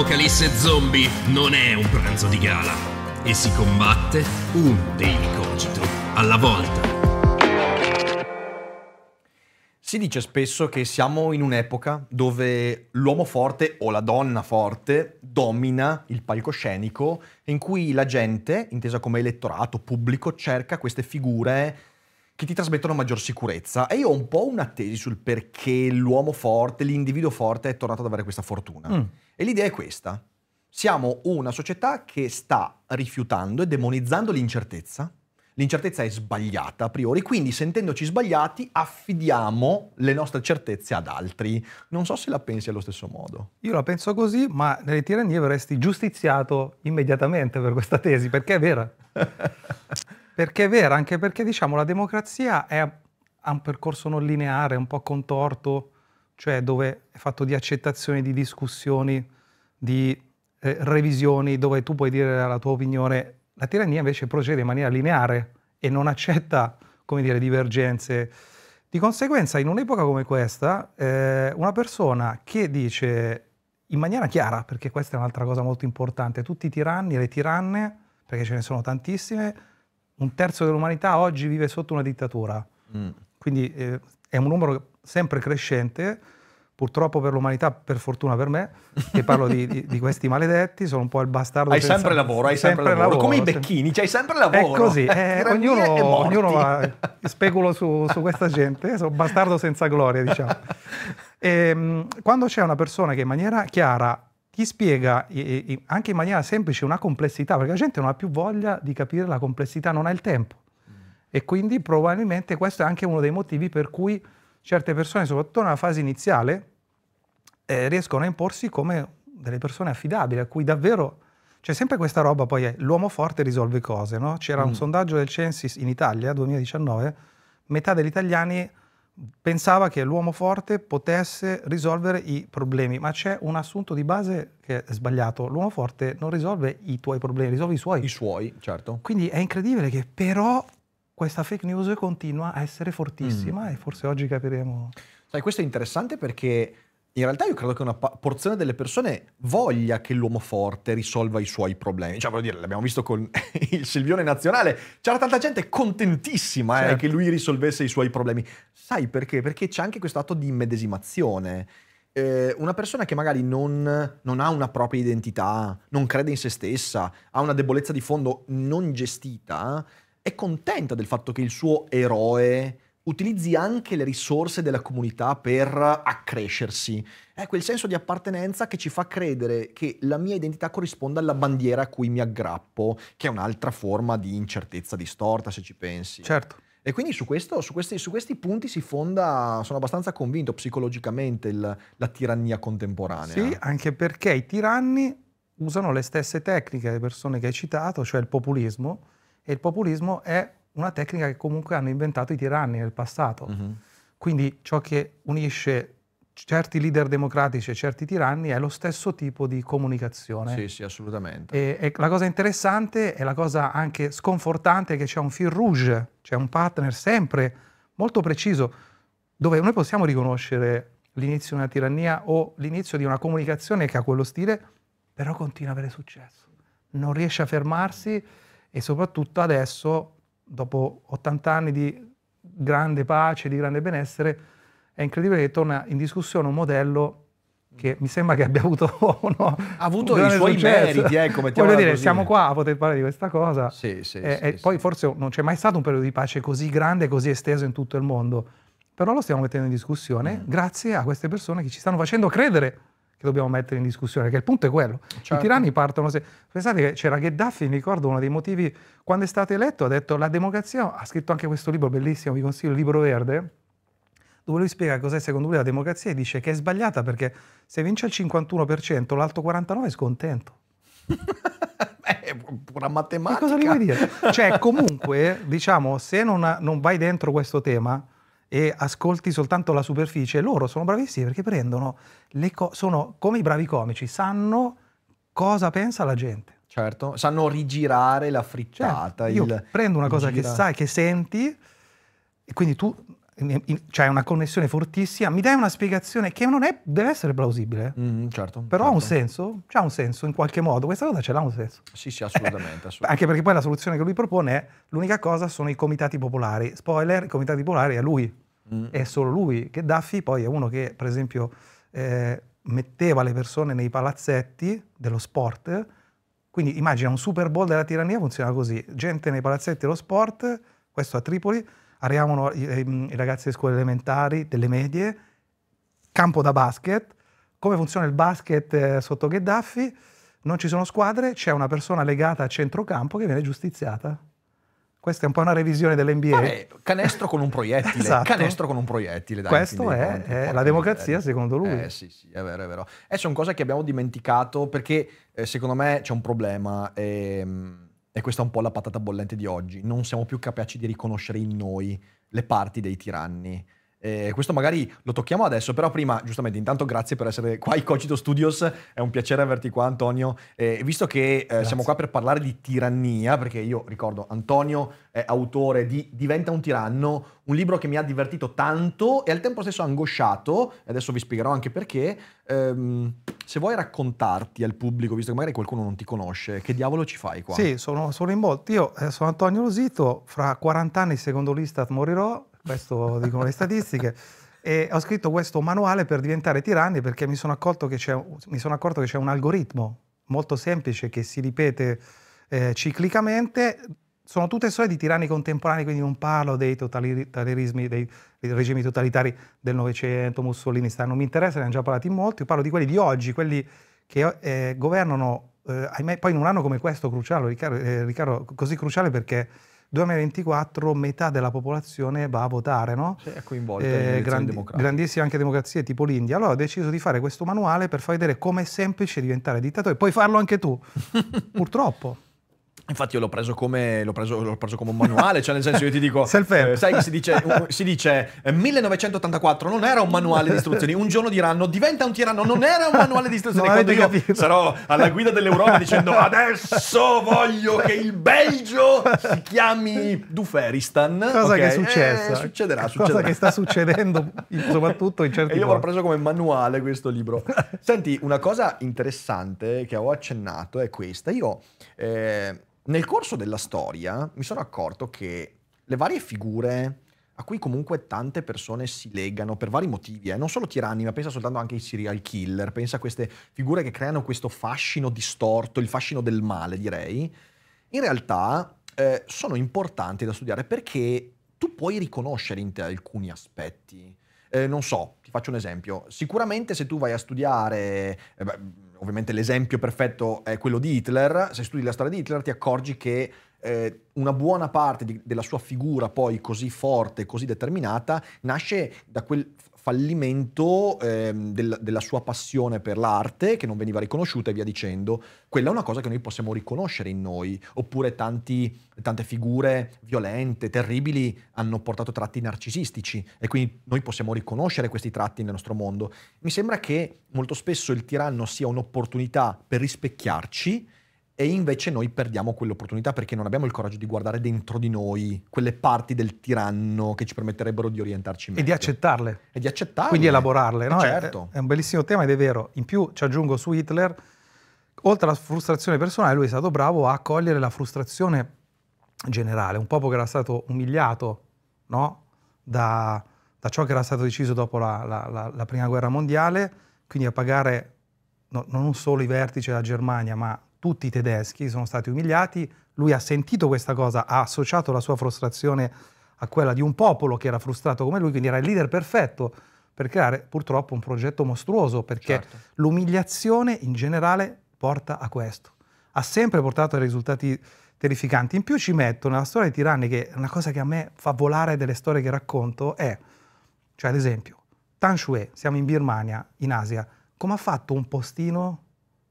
Apocalisse Zombie non è un pranzo di gala e si combatte un daily cogito alla volta. Si dice spesso che siamo in un'epoca dove l'uomo forte o la donna forte domina il palcoscenico in cui la gente, intesa come elettorato pubblico, cerca queste figure che ti trasmettono maggior sicurezza. E io ho un po' una tesi sul perché l'uomo forte, l'individuo forte è tornato ad avere questa fortuna. Mm. E l'idea è questa. Siamo una società che sta rifiutando e demonizzando l'incertezza. L'incertezza è sbagliata a priori, quindi sentendoci sbagliati affidiamo le nostre certezze ad altri. Non so se la pensi allo stesso modo. Io la penso così, ma nelle tirannie verresti giustiziato immediatamente per questa tesi, perché è vera. Perché è vero, anche perché diciamo la democrazia è, ha un percorso non lineare, un po' contorto, cioè dove è fatto di accettazioni, di discussioni, di eh, revisioni, dove tu puoi dire la tua opinione. La tirannia invece procede in maniera lineare e non accetta, come dire, divergenze. Di conseguenza, in un'epoca come questa, eh, una persona che dice in maniera chiara, perché questa è un'altra cosa molto importante, tutti i tiranni e le tiranne, perché ce ne sono tantissime, un terzo dell'umanità oggi vive sotto una dittatura. Mm. Quindi eh, è un numero sempre crescente, purtroppo per l'umanità, per fortuna per me, che parlo di, di, di, questi maledetti, sono un po' il bastardo. Hai sempre lavoro, hai sempre, sempre lavoro. lavoro. Come i becchini, hai sempre lavoro. È così, eh, eh ognuno, ognuno va, speculo su, su, questa gente, eh, sono bastardo senza gloria, diciamo. E, ehm, quando c'è una persona che in maniera chiara gli spiega anche in maniera semplice una complessità, perché la gente non ha più voglia di capire la complessità, non ha il tempo. Mm. E quindi probabilmente questo è anche uno dei motivi per cui certe persone, soprattutto nella fase iniziale, eh, riescono a imporsi come delle persone affidabili, a cui davvero... C'è sempre questa roba poi è l'uomo forte risolve cose, no? C'era mm. un sondaggio del Censis in Italia, 2019, metà degli italiani pensava che l'uomo forte potesse risolvere i problemi, ma c'è un assunto di base che è sbagliato. L'uomo forte non risolve i tuoi problemi, risolve i suoi. I suoi, certo. Quindi è incredibile che però questa fake news continua a essere fortissima mm. e forse oggi capiremo. Sai, questo è interessante perché in realtà io credo che una porzione delle persone voglia che l'uomo forte risolva i suoi problemi. Cioè, voglio dire, l'abbiamo visto con il Silvione Nazionale, c'era tanta gente contentissima eh, certo. eh, che lui risolvesse i suoi problemi. Sai perché? Perché c'è anche questo atto di immedesimazione. Eh, una persona che magari non, non ha una propria identità, non crede in se stessa, ha una debolezza di fondo non gestita, è contenta del fatto che il suo eroe utilizzi anche le risorse della comunità per accrescersi. È quel senso di appartenenza che ci fa credere che la mia identità corrisponda alla bandiera a cui mi aggrappo, che è un'altra forma di incertezza distorta, se ci pensi. Certo. E quindi su, questo, su, questi, su, questi, punti si fonda, sono abbastanza convinto psicologicamente, il, la tirannia contemporanea. Sì, anche perché i tiranni usano le stesse tecniche le persone che hai citato, cioè il populismo, e il populismo è una tecnica che comunque hanno inventato i tiranni nel passato. Mm-hmm. Quindi ciò che unisce certi leader democratici e certi tiranni è lo stesso tipo di comunicazione. Sì, sì, assolutamente. E, e la cosa interessante e la cosa anche sconfortante è che c'è un fil rouge, c'è un partner sempre molto preciso, dove noi possiamo riconoscere l'inizio di una tirannia o l'inizio di una comunicazione che ha quello stile, però continua ad avere successo. Non riesce a fermarsi e soprattutto adesso dopo 80 anni di grande pace, di grande benessere, è incredibile che torna in discussione un modello che mi sembra che abbia avuto uno, ha avuto un i suoi successo. meriti, ecco, voglio dire, così. siamo qua a poter parlare di questa cosa. Sì, sì, e, sì, e poi forse non c'è mai stato un periodo di pace così grande, così esteso in tutto il mondo. Però lo stiamo mettendo in discussione mm. grazie a queste persone che ci stanno facendo credere che dobbiamo mettere in discussione, che il punto è quello. Certo. I tiranni partono... Se... Pensate che c'era Gheddafi, mi ricordo uno dei motivi, quando è stato eletto ha detto la democrazia, ha scritto anche questo libro bellissimo, vi consiglio, il libro verde, dove lui spiega cos'è secondo lui la democrazia e dice che è sbagliata perché se vince il 51%, l'alto 49% è scontento. Beh, pura matematica. Che cosa gli vuoi dire? Cioè, comunque, diciamo, se non, non vai dentro questo tema e ascolti soltanto la superficie, loro sono bravissimi perché prendono le cose, sono come i bravi comici, sanno cosa pensa la gente. Certo, sanno rigirare la frittata. Certo. Io il, prendo una cosa rigirare. che sai, che senti, e quindi tu c'è cioè una connessione fortissima, mi dai una spiegazione che non è, deve essere plausibile. Mm, certo. Però certo. ha un certo. senso, c'ha un senso in qualche modo, questa cosa ce l'ha un senso. Sì, sì, assolutamente, assolutamente. Anche perché poi la soluzione che lui propone è l'unica cosa sono i comitati popolari. Spoiler, i comitati popolari è lui, mm. è solo lui, che Daffy poi è uno che per esempio eh, metteva le persone nei palazzetti dello sport, quindi immagina un Super Bowl della tirannia funziona così, gente nei palazzetti dello sport, questo a Tripoli, arrivavano i, ehm, i ragazzi delle scuole elementari, delle medie, campo da basket, come funziona il basket eh, sotto Gheddafi, non ci sono squadre, c'è una persona legata a centrocampo che viene giustiziata. Questa è un po' una revisione dell'NBA. Vabbè, canestro con un proiettile. esatto. Canestro con un proiettile. Dai, Questo è, conti, è la democrazia, secondo lui. Eh, sì, sì, è vero, è vero. E eh, c'è una cosa che abbiamo dimenticato perché eh, secondo me c'è un problema. Ehm e questa è un po' la patata bollente di oggi. Non siamo più capaci di riconoscere in noi le parti dei tiranni e eh, questo magari lo tocchiamo adesso, però prima, giustamente, intanto grazie per essere qua ai Cogito Studios, è un piacere averti qua Antonio, e visto che eh, siamo qua per parlare di tirannia, perché io ricordo Antonio è autore di Diventa un tiranno, un libro che mi ha divertito tanto e al tempo stesso angosciato, e adesso vi spiegherò anche perché, ehm, se vuoi raccontarti al pubblico, visto che magari qualcuno non ti conosce, che diavolo ci fai qua? Sì, sono, sono in molti, io eh, sono Antonio Rosito, fra 40 anni secondo l'Istat morirò, questo dicono le statistiche. E ho scritto questo manuale per diventare tiranni perché mi sono accorto che c'è, un algoritmo molto semplice che si ripete eh, ciclicamente. Sono tutte storie di tiranni contemporanei, quindi non parlo dei totalitarismi, dei, regimi totalitari del Novecento, Mussolini, non mi interessa, ne hanno già parlato in molti, Io parlo di quelli di oggi, quelli che eh, governano, eh, ahimè, poi in un anno come questo, cruciale, Riccardo, eh, Riccardo, così cruciale perché 2024 metà della popolazione va a votare, no? Sì, è coinvolta eh, grandi, grandissime anche democrazie tipo l'India. Allora ho deciso di fare questo manuale per far vedere come è semplice diventare dittatore, puoi farlo anche tu, purtroppo. Infatti io l'ho preso, come, l'ho, preso, l'ho preso come, un manuale, cioè nel senso io ti dico, eh, sai che si dice, si dice 1984 eh, non era un manuale di istruzioni, un giorno diranno diventa un tiranno, non era un manuale di istruzioni, quando io capito. sarò alla guida dell'Europa dicendo adesso voglio che il Belgio si chiami Duferistan. Cosa okay? che è successa. Eh, succederà, Cosa che sta succedendo soprattutto in certi E io l'ho preso come manuale questo libro. Senti, una cosa interessante che avevo accennato è questa, io... Eh, nel corso della storia mi sono accorto che le varie figure a cui comunque tante persone si legano per vari motivi, eh, non solo tiranni, ma pensa soltanto anche ai serial killer, pensa a queste figure che creano questo fascino distorto, il fascino del male direi, in realtà eh, sono importanti da studiare perché tu puoi riconoscere in te alcuni aspetti. Eh, non so, ti faccio un esempio. Sicuramente se tu vai a studiare... Eh, beh, ovviamente l'esempio perfetto è quello di Hitler, se studi la storia di Hitler ti accorgi che eh, una buona parte di, della sua figura poi così forte, così determinata, nasce da quel fallimento ehm, del, della sua passione per l'arte che non veniva riconosciuta e via dicendo. Quella è una cosa che noi possiamo riconoscere in noi, oppure tanti, tante figure violente, terribili hanno portato tratti narcisistici e quindi noi possiamo riconoscere questi tratti nel nostro mondo. Mi sembra che molto spesso il tiranno sia un'opportunità per rispecchiarci e invece noi perdiamo quell'opportunità perché non abbiamo il coraggio di guardare dentro di noi quelle parti del tiranno che ci permetterebbero di orientarci meglio. E di accettarle. E di accettarle. Quindi elaborarle, no? Eh, certo. È, è un bellissimo tema ed è vero. In più ci aggiungo su Hitler, oltre alla frustrazione personale, lui è stato bravo a cogliere la frustrazione generale. Un popolo che era stato umiliato, no? Da, da ciò che era stato deciso dopo la, la, la, la prima guerra mondiale, quindi a pagare no, non solo i vertici della Germania, ma tutti i tedeschi sono stati umiliati, lui ha sentito questa cosa, ha associato la sua frustrazione a quella di un popolo che era frustrato come lui, quindi era il leader perfetto per creare purtroppo un progetto mostruoso, perché certo. l'umiliazione in generale porta a questo. Ha sempre portato a risultati terrificanti. In più ci metto nella storia dei tiranni che è una cosa che a me fa volare delle storie che racconto è, cioè ad esempio, Tan Shui, siamo in Birmania, in Asia, come ha fatto un postino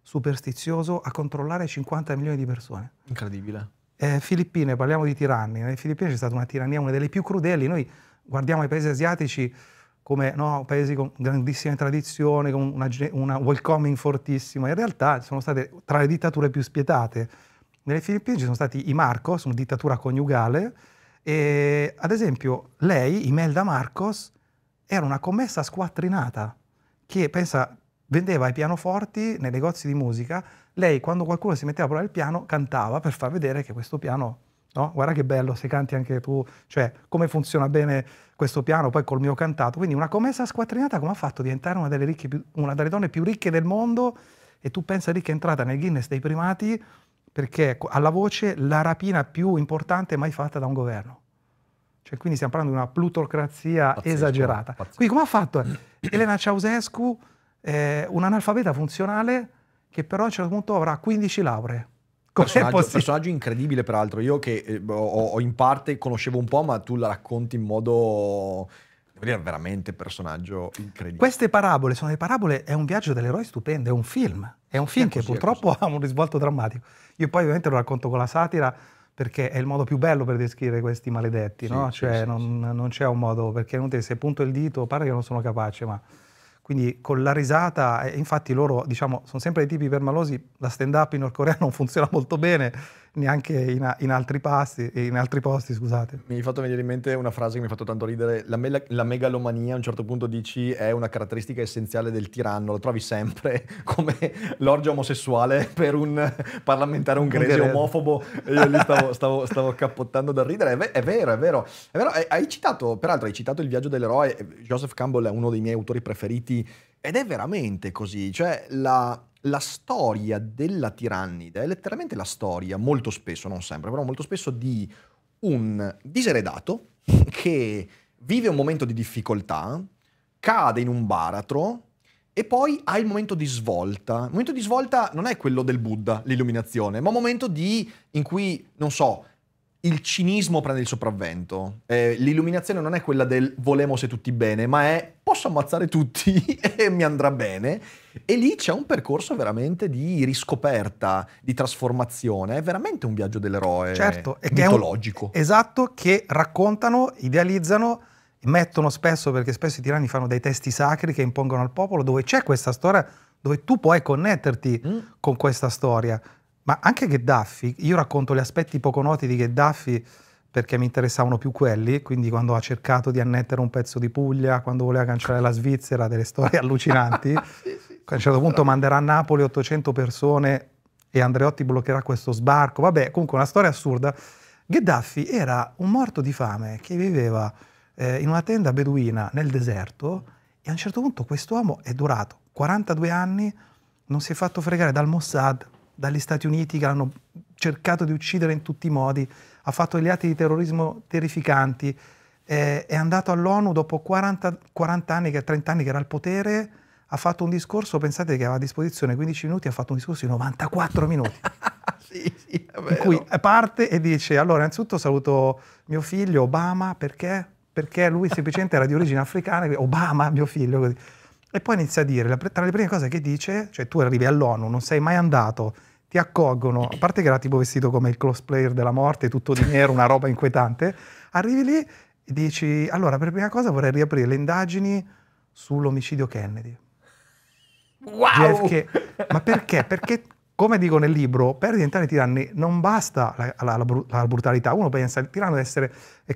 superstizioso a controllare 50 milioni di persone. Incredibile. Eh, Filippine, parliamo di tiranni. Nelle Filippine c'è stata una tirannia, una delle più crudeli. Noi guardiamo i paesi asiatici come no, paesi con grandissime tradizioni, con una, una welcoming fortissima. In realtà sono state tra le dittature più spietate. Nelle Filippine ci sono stati i Marcos, una dittatura coniugale, e ad esempio lei, Imelda Marcos, era una commessa squattrinata che pensa vendeva i pianoforti nei negozi di musica, lei quando qualcuno si metteva a provare il piano cantava per far vedere che questo piano, no? guarda che bello se canti anche tu, cioè come funziona bene questo piano poi col mio cantato, quindi una commessa squattrinata come ha fatto a diventare una delle, ricche, una delle donne più ricche del mondo e tu pensa lì che è entrata nel Guinness dei primati perché alla voce la rapina più importante mai fatta da un governo. Cioè, quindi stiamo parlando di una plutocrazia pazzesco, esagerata. Pazzesco. Quindi come ha fatto Elena Ceausescu? eh, un analfabeta funzionale che però a un certo punto avrà 15 lauree. Personaggio, personaggio, incredibile, peraltro. Io che eh, ho, ho, in parte conoscevo un po', ma tu la racconti in modo. Devo dire, veramente personaggio incredibile. Queste parabole sono le parabole, è un viaggio dell'eroe stupendo, è un film. È un film è così, che purtroppo ha un risvolto drammatico. Io poi ovviamente lo racconto con la satira perché è il modo più bello per descrivere questi maledetti, sì, no? Sì, cioè sì, non, non c'è un modo, perché non te se punto il dito, pare che non sono capace, ma... Quindi con la risata, eh, infatti loro diciamo, sono sempre dei tipi permalosi, la stand up in Nord Corea non funziona molto bene, neanche in, in, altri passi, in, altri posti, scusate. Mi hai fatto venire in mente una frase che mi ha fatto tanto ridere. La, me- la, megalomania, a un certo punto dici, è una caratteristica essenziale del tiranno, lo trovi sempre come l'orgia omosessuale per un parlamentare ungherese un omofobo. E io lì stavo, stavo, stavo, cappottando dal ridere. È, ve- è, vero, è vero, è vero. Hai citato, peraltro, hai citato Il viaggio dell'eroe. Joseph Campbell è uno dei miei autori preferiti ed è veramente così. Cioè, la la storia della tirannide è letteralmente la storia, molto spesso, non sempre, però molto spesso, di un diseredato che vive un momento di difficoltà, cade in un baratro e poi ha il momento di svolta. Il momento di svolta non è quello del Buddha, l'illuminazione, ma un momento di, in cui, non so, il cinismo prende il sopravvento. Eh, l'illuminazione non è quella del volemo se tutti bene, ma è posso ammazzare tutti e mi andrà bene. E lì c'è un percorso veramente di riscoperta, di trasformazione. È veramente un viaggio dell'eroe certo, mitologico. Che un, esatto, che raccontano, idealizzano mettono spesso, perché spesso i tiranni fanno dei testi sacri che impongono al popolo, dove c'è questa storia, dove tu puoi connetterti mm. con questa storia. Ma anche Gheddafi, io racconto gli aspetti poco noti di Gheddafi perché mi interessavano più quelli, quindi quando ha cercato di annettere un pezzo di Puglia, quando voleva cancellare la Svizzera, delle storie allucinanti. sì, sì, a un certo punto manderà a Napoli 800 persone e Andreotti bloccherà questo sbarco. Vabbè, comunque una storia assurda. Gheddafi era un morto di fame che viveva eh, in una tenda beduina nel deserto e a un certo punto quest'uomo è durato 42 anni, non si è fatto fregare dal Mossad, dagli Stati Uniti che l'hanno cercato di uccidere in tutti i modi, ha fatto degli atti di terrorismo terrificanti, eh, è andato all'ONU dopo 40, 40 anni, 30 anni che era al potere, ha fatto un discorso, pensate che aveva a disposizione 15 minuti, ha fatto un discorso di 94 minuti. sì, sì, in cui parte e dice, allora innanzitutto saluto mio figlio Obama, perché? Perché lui semplicemente era di origine africana, Obama mio figlio, così. E poi inizia a dire, tra le prime cose che dice, cioè tu arrivi all'ONU, non sei mai andato, ti accolgono, a parte che era tipo vestito come il cosplayer della morte, tutto di nero, una roba inquietante, arrivi lì e dici, allora per prima cosa vorrei riaprire le indagini sull'omicidio Kennedy. Wow! JFK. Ma perché? Perché come dico nel libro, per diventare tiranni non basta la, la, la, brutalità. Uno pensa il tiranno deve essere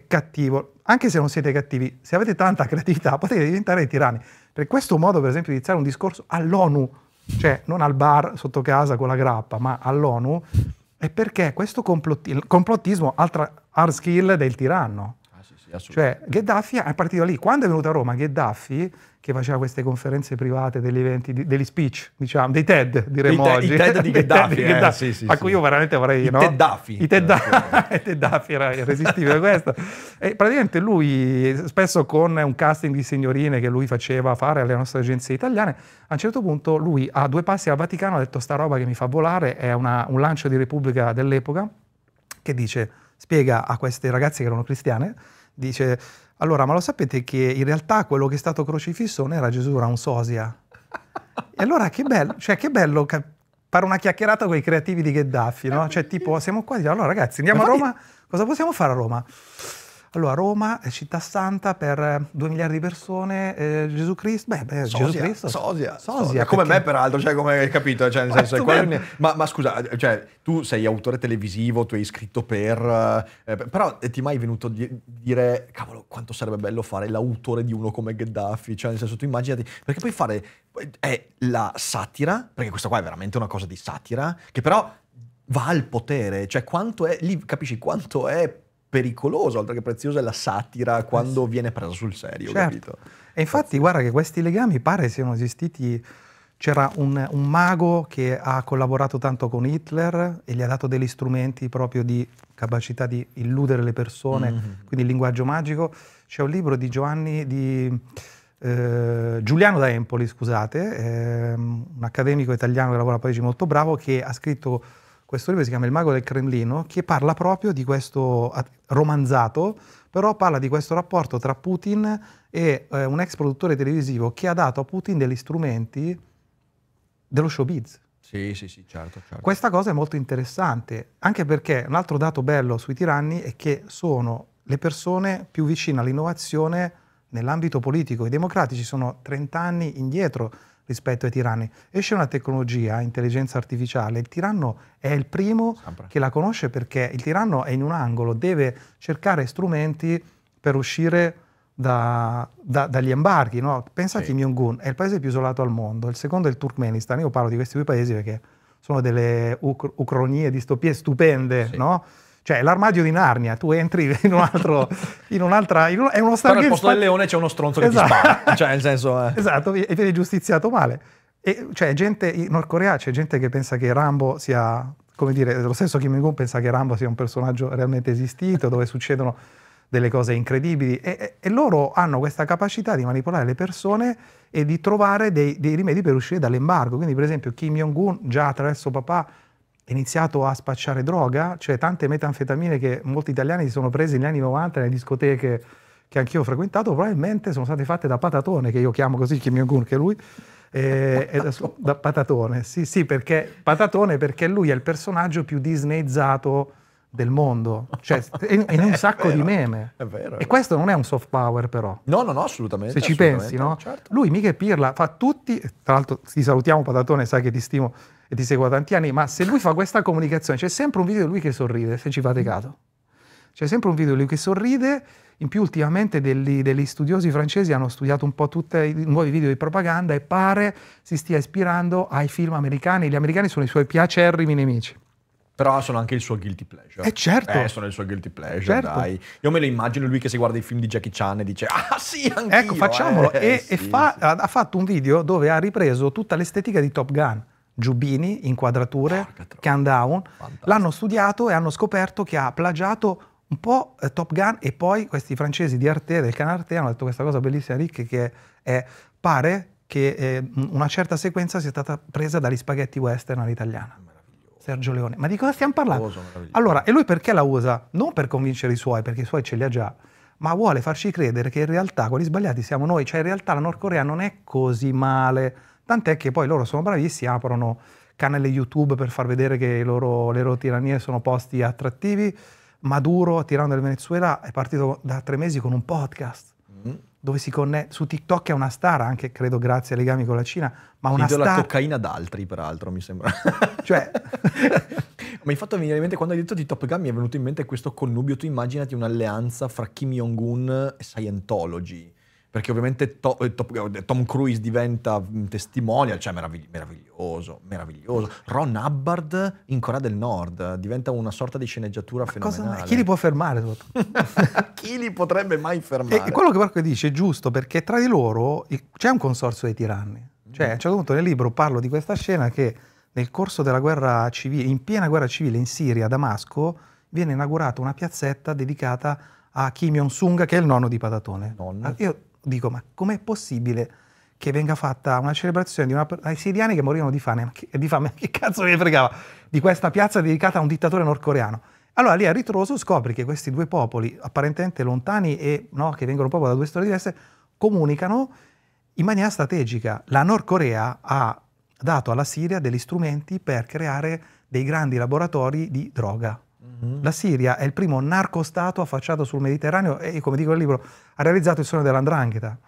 cattivo, anche se non siete cattivi, se avete tanta creatività potete diventare tiranni. Per questo modo, per esempio, di iniziare un discorso all'ONU, cioè non al bar sotto casa con la grappa, ma all'ONU, è perché questo complotti- complottismo, altra hard skill del tiranno. Cioè Gheddafi è partito lì. Quando è venuto a Roma Gheddafi, che faceva queste conferenze private degli eventi, degli speech, diciamo, dei TED, diremmo te, oggi. I TED di Gheddafi. Ted eh, Gheddafi. Eh, sì, sì, a cui sì. io veramente vorrei... I no? Teddafi. I Teddafi, Teddafi era irresistibile questo. E praticamente lui, spesso con un casting di signorine che lui faceva fare alle nostre agenzie italiane, a un certo punto lui a due passi al Vaticano ha detto sta roba che mi fa volare, è una, un lancio di Repubblica dell'epoca, che dice, spiega a queste ragazze che erano cristiane, dice, allora, ma lo sapete che in realtà quello che è stato crocifisso non era Gesù, era un sosia. E allora che bello, cioè che bello cap- fare una chiacchierata con i creativi di Gheddafi, no? Cioè tipo, siamo qua, allora ragazzi, andiamo a Roma, cosa possiamo fare a Roma? Allora, Roma è città santa per eh, due miliardi di persone, eh, Gesù Cristo, beh, beh sosia, Gesù Cristo. Sosia, sosia, sosia come perché... me peraltro, cioè come hai capito, cioè, nel eh, senso, me... ma, ma, scusa, cioè, tu sei autore televisivo, tu hai scritto per, eh, però eh, ti mai venuto a di dire, cavolo, quanto sarebbe bello fare l'autore di uno come Gheddafi, cioè nel senso tu immaginati, perché puoi fare, è la satira, perché questa qua è veramente una cosa di satira, che però va al potere, cioè quanto è, lì capisci quanto è pericoloso, oltre che prezioso, è la satira eh quando viene presa sul serio, certo. capito? E infatti, guarda che questi legami pare siano esistiti. C'era un, un, mago che ha collaborato tanto con Hitler e gli ha dato degli strumenti proprio di capacità di illudere le persone, mm -hmm. quindi il linguaggio magico. C'è un libro di Giovanni di eh, Giuliano da Empoli, scusate, eh, un accademico italiano che lavora a Parigi molto bravo, che ha scritto questo libro si chiama Il mago del Cremlino, che parla proprio di questo romanzato, però parla di questo rapporto tra Putin e eh, un ex produttore televisivo che ha dato a Putin degli strumenti dello showbiz. Sì, sì, sì, certo, certo. Questa cosa è molto interessante, anche perché un altro dato bello sui tiranni è che sono le persone più vicine all'innovazione nell'ambito politico. I democratici sono 30 anni indietro rispetto ai tiranni. Esce una tecnologia, intelligenza artificiale, il tiranno è il primo Sempre. che la conosce perché il tiranno è in un angolo, deve cercare strumenti per uscire da, da, dagli embarghi. No? Pensa sì. a Kim jong è il paese più isolato al mondo, il secondo è il Turkmenistan. Io parlo di questi due paesi perché sono delle uc- ucronie, distopie stupende, sì. no? Cioè, l'armadio di Narnia, tu entri in, un altro, in un'altra. In un, è uno Star Però Game. Al posto spa- del leone c'è uno stronzo che esatto. ti spara. Cioè, nel senso. Eh. Esatto, e viene giustiziato male. E cioè, gente in Nord Corea c'è gente che pensa che Rambo sia. Come dire, lo stesso Kim Jong-un pensa che Rambo sia un personaggio realmente esistito, dove succedono delle cose incredibili. E, e, e loro hanno questa capacità di manipolare le persone e di trovare dei, dei rimedi per uscire dall'embargo. Quindi, per esempio, Kim Jong-un, già attraverso papà, iniziato a spacciare droga, cioè tante metanfetamine che molti italiani si sono presi negli anni 90 nelle discoteche che anch'io ho frequentato, probabilmente sono state fatte da patatone, che io chiamo così Kim Jong-un, che lui, è, patatone. Da, su, da, patatone, sì, sì, perché patatone perché lui è il personaggio più disneyzzato del mondo, cioè in, un sacco vero, di meme. È vero, e questo non è un soft power però. No, no, no, assolutamente. Se ci assolutamente, pensi, no? Certo. Lui mica Pirla fa tutti, tra l'altro ti salutiamo Patatone, sai che ti stimo, e ti seguo da tanti anni, ma se lui fa questa comunicazione, c'è sempre un video di lui che sorride, se ci fate caso. C'è sempre un video di lui che sorride, in più ultimamente degli, degli studiosi francesi hanno studiato un po' tutti i nuovi video di propaganda e pare si stia ispirando ai film americani. Gli americani sono i suoi piacerrimi nemici. Però sono anche il suo guilty pleasure. Eh certo. Eh, sono il suo guilty pleasure, certo. dai. Io me lo immagino lui che si guarda i film di Jackie Chan e dice Ah sì, anche Ecco, facciamolo. Eh, e, eh, sì, e fa, sì. ha fatto un video dove ha ripreso tutta l'estetica di Top Gun giubbini, inquadrature, Porca countdown. L'hanno studiato e hanno scoperto che ha plagiato un po' eh, Top Gun e poi questi francesi di Arte, del canale Arte, hanno detto questa cosa bellissima Rick che è, pare che eh, una certa sequenza sia stata presa dagli spaghetti western all'italiana. Sergio Leone. Ma di cosa stiamo parlando? Allora, e lui perché la usa? Non per convincere i suoi, perché i suoi ce li ha già, ma vuole farci credere che in realtà quelli sbagliati siamo noi, cioè in realtà la Nord Corea non è così male Tant'è che poi loro sono bravissimi, aprono canale YouTube per far vedere che loro, le loro tirannie sono posti attrattivi. Maduro, tirando del Venezuela, è partito da tre mesi con un podcast mm. dove si connette su TikTok è una star, anche credo grazie ai legami con la Cina, ma una Chiede star... la cocaina ad altri, peraltro, mi sembra. Cioè... mi hai fatto venire in mente, quando hai detto di Top Gun, mi è venuto in mente questo connubio, tu immaginati un'alleanza fra Kim Jong-un e Scientology perché ovviamente to eh, eh, Tom Cruise diventa mm, testimonial, cioè meravigli meraviglioso, meraviglioso. Ron Hubbard in Corea del Nord eh, diventa una sorta di sceneggiatura Ma fenomenale. Cosa, chi li può fermare? chi li potrebbe mai fermare? E quello che Marco dice è giusto, perché tra di loro c'è un consorzio dei tiranni. Mm-hmm. Cioè, a un certo punto nel libro parlo di questa scena che nel corso della guerra civile, in piena guerra civile in Siria, a Damasco, viene inaugurata una piazzetta dedicata a Kim Jong-sung, che è il nonno di Patatone. Nonno. Ah, io dico, ma com'è possibile che venga fatta una celebrazione di una, ai siriani che morivano di fame? Di fame, che cazzo mi fregava? Di questa piazza dedicata a un dittatore nordcoreano. Allora lì a ritroso scopri che questi due popoli, apparentemente lontani e no, che vengono proprio da due storie diverse, comunicano in maniera strategica. La Nordcorea ha dato alla Siria degli strumenti per creare dei grandi laboratori di droga, la Siria è il primo narcostato affacciato sul Mediterraneo e, come dico nel libro, ha realizzato il sogno dell'andrangheta. Cioè,